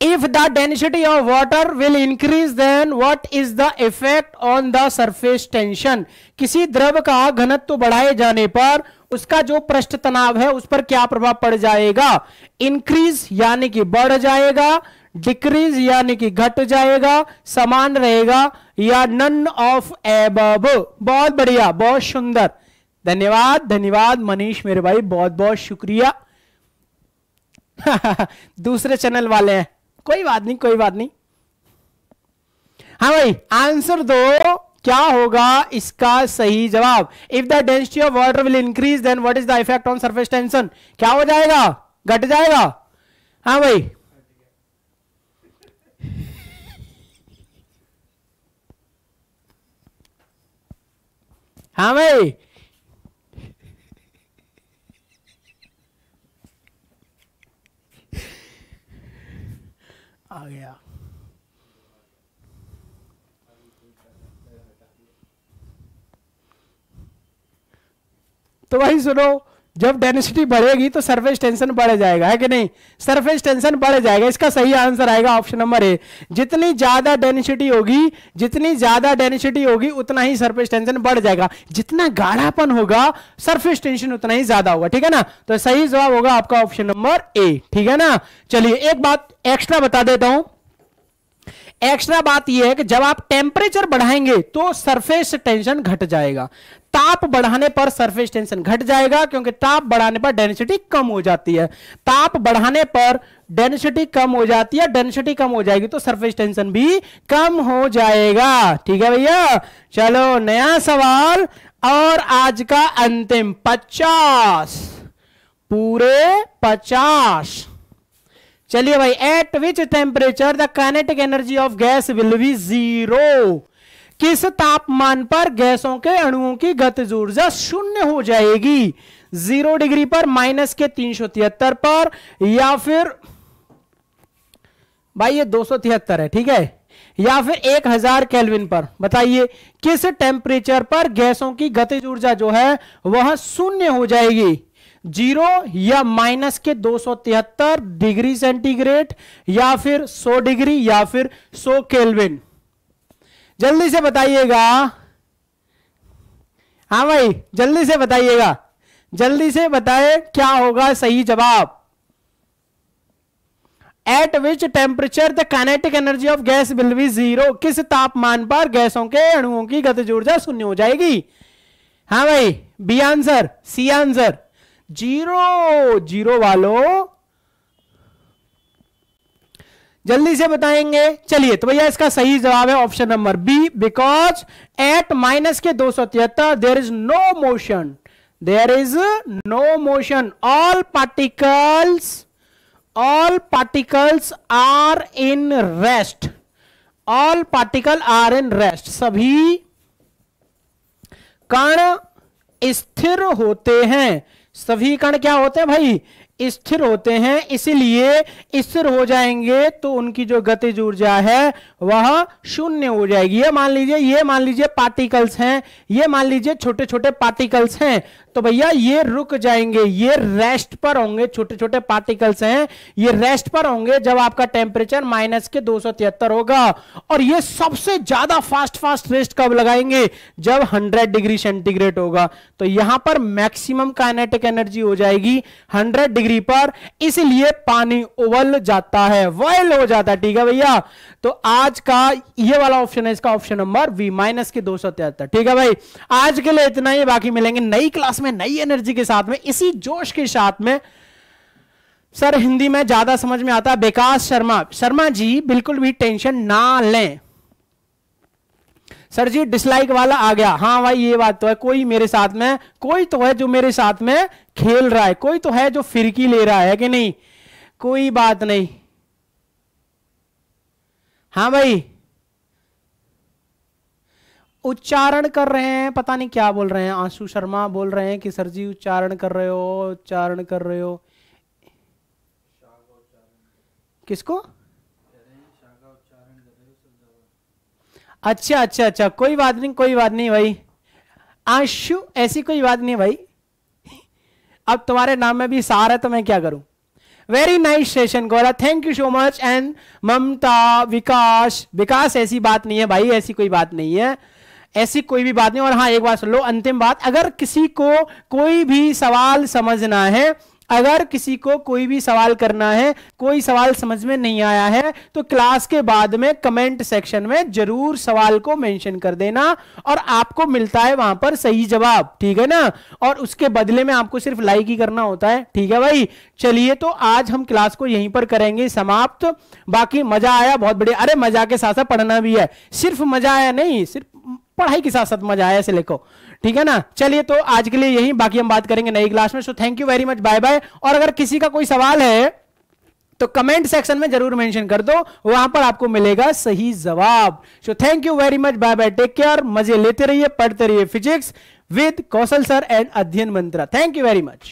if the density of water will increase then what is the effect on the surface tension किसी द्रव का घनत्व बढ़ाए जाने पर उसका जो पृष्ठ तनाव है उस पर क्या प्रभाव पड़ जाएगा इंक्रीज यानी कि बढ़ जाएगा डिक्रीज यानी कि घट जाएगा समान रहेगा या नन ऑफ एब बहुत बढ़िया बहुत सुंदर धन्यवाद धन्यवाद मनीष मेरे भाई बहुत बहुत शुक्रिया दूसरे चैनल वाले हैं कोई बात नहीं कोई बात नहीं हाँ भाई आंसर दो क्या होगा इसका सही जवाब if the density of water will increase then what is the effect on surface tension क्या हो जाएगा घट जाएगा हाँ भाई हाँ भाई गया तो वही सुनो जब डेंसिटी बढ़ेगी तो सरफेस टेंशन बढ़ जाएगा है कि नहीं सरफेस टेंशन बढ़ जाएगा इसका सही आंसर आएगा ऑप्शन नंबर ए जितनी ज्यादा डेंसिटी होगी जितनी ज्यादा डेंसिटी होगी उतना ही सरफेस टेंशन बढ़ जाएगा जितना गाढ़ापन होगा सरफेस टेंशन उतना ही ज्यादा होगा ठीक है ना तो सही जवाब होगा आपका ऑप्शन नंबर ए ठीक है ना चलिए एक बात एक्स्ट्रा बता देता हूं एक्स्ट्रा बात यह है कि जब आप टेम्परेचर बढ़ाएंगे तो सरफेस टेंशन घट जाएगा ताप बढ़ाने पर सरफेस टेंशन घट जाएगा क्योंकि ताप बढ़ाने पर डेंसिटी कम हो जाती है ताप बढ़ाने पर डेंसिटी कम हो जाती है डेंसिटी कम हो जाएगी तो सरफेस टेंशन भी कम हो जाएगा ठीक है भैया चलो नया सवाल और आज का अंतिम पचास पूरे पचास चलिए भाई at which temperature the kinetic energy of gas will be zero किस तापमान पर गैसों के अणुओं की गतिज ऊर्जा शून्य हो जाएगी जीरो डिग्री पर माइनस के तीन सौ तिहत्तर पर या फिर भाई ये दो सौ तिहत्तर है ठीक है या फिर एक हजार कैलविन पर बताइए किस टेम्परेचर पर गैसों की गतिज ऊर्जा जो है वह शून्य हो जाएगी जीरो या माइनस के 273 डिग्री सेंटीग्रेड या फिर 100 डिग्री या फिर 100 केल्विन जल्दी से बताइएगा हाँ भाई जल्दी से बताइएगा जल्दी से बताए क्या होगा सही जवाब at which temperature the kinetic energy of gas will be zero किस तापमान पर गैसों के अणुओं की गतिज ऊर्जा शून्य हो जाएगी हाँ भाई B answer C answer zero zero वालों जल्दी से बताएंगे चलिए तो भैया इसका सही जवाब है option number B because at minus के दो सौ तिहत्तर there is no motion there is no motion all particles all particles are in rest all particle are in rest सभी कण स्थिर होते हैं सभी कण क्या होते हैं भाई स्थिर होते हैं इसीलिए स्थिर हो जाएंगे तो उनकी जो गतिज ऊर्जा है वह शून्य हो जाएगी ये मान लीजिए ये मान लीजिए पार्टिकल्स हैं ये मान लीजिए छोटे छोटे पार्टिकल्स हैं तो भैया ये रुक जाएंगे ये रेस्ट पर होंगे छोटे छोटे पार्टिकल्स हैं ये रेस्ट पर होंगे जब आपका टेम्परेचर माइनस के दो होगा और ये सबसे ज्यादा फास्ट फास्ट रेस्ट कब लगाएंगे जब 100 डिग्री सेंटीग्रेड होगा तो यहां पर मैक्सिमम काइनेटिक एनर्जी हो जाएगी 100 डिग्री पर इसलिए पानी उबल जाता है वॉयल हो जाता है ठीक है भैया तो आज का ये वाला ऑप्शन है इसका ऑप्शन नंबर वी माइनस के दो ठीक है भाई आज के लिए इतना ही बाकी मिलेंगे नई क्लास में नई एनर्जी के साथ में इसी जोश के साथ में सर हिंदी में ज्यादा समझ में आता है विकास शर्मा शर्मा जी बिल्कुल भी टेंशन ना लें सर जी डिसलाइक वाला आ गया हाँ भाई ये बात तो है कोई मेरे साथ में कोई तो है जो मेरे साथ में खेल रहा है कोई तो है जो फिरकी ले रहा है कि नहीं कोई बात नहीं हाँ भाई उच्चारण कर रहे हैं पता नहीं क्या बोल रहे हैं आंसू शर्मा बोल रहे हैं कि सर जी उच्चारण कर रहे हो उच्चारण कर रहे हो किसको अच्छा अच्छा अच्छा कोई बात नहीं कोई बात नहीं भाई आंशु ऐसी कोई बात नहीं भाई अब तुम्हारे नाम में भी सार है तो मैं क्या करूं very nice session Gaura thank you so much and Mamta Vikas Vikas ऐसी बात नहीं है भाई ऐसी कोई बात नहीं है ऐसी कोई भी बात नहीं और हाँ एक बात सुन लो अंतिम बात अगर किसी को कोई भी सवाल समझना है अगर किसी को कोई भी सवाल करना है कोई सवाल समझ में नहीं आया है तो क्लास के बाद में कमेंट सेक्शन में जरूर सवाल को मेंशन कर देना और आपको मिलता है वहां पर सही जवाब ठीक है ना और उसके बदले में आपको सिर्फ लाइक ही करना होता है ठीक है भाई चलिए तो आज हम क्लास को यहीं पर करेंगे समाप्त बाकी मजा आया बहुत बढ़िया अरे मजा के साथ साथ पढ़ना भी है सिर्फ मजा आया नहीं सिर्फ पढ़ाई के साथ साथ मजा आया इसे लिखो ठीक है ना चलिए तो आज के लिए यही बाकी हम बात करेंगे नई क्लास में so thank you very much bye bye और अगर किसी का कोई सवाल है तो कमेंट सेक्शन में जरूर मेंशन कर दो वहां पर आपको मिलेगा सही जवाब so thank you very much bye bye take care मजे लेते रहिए पढ़ते रहिए physics with Kaushal sir and Adhyayan Mantra thank you very much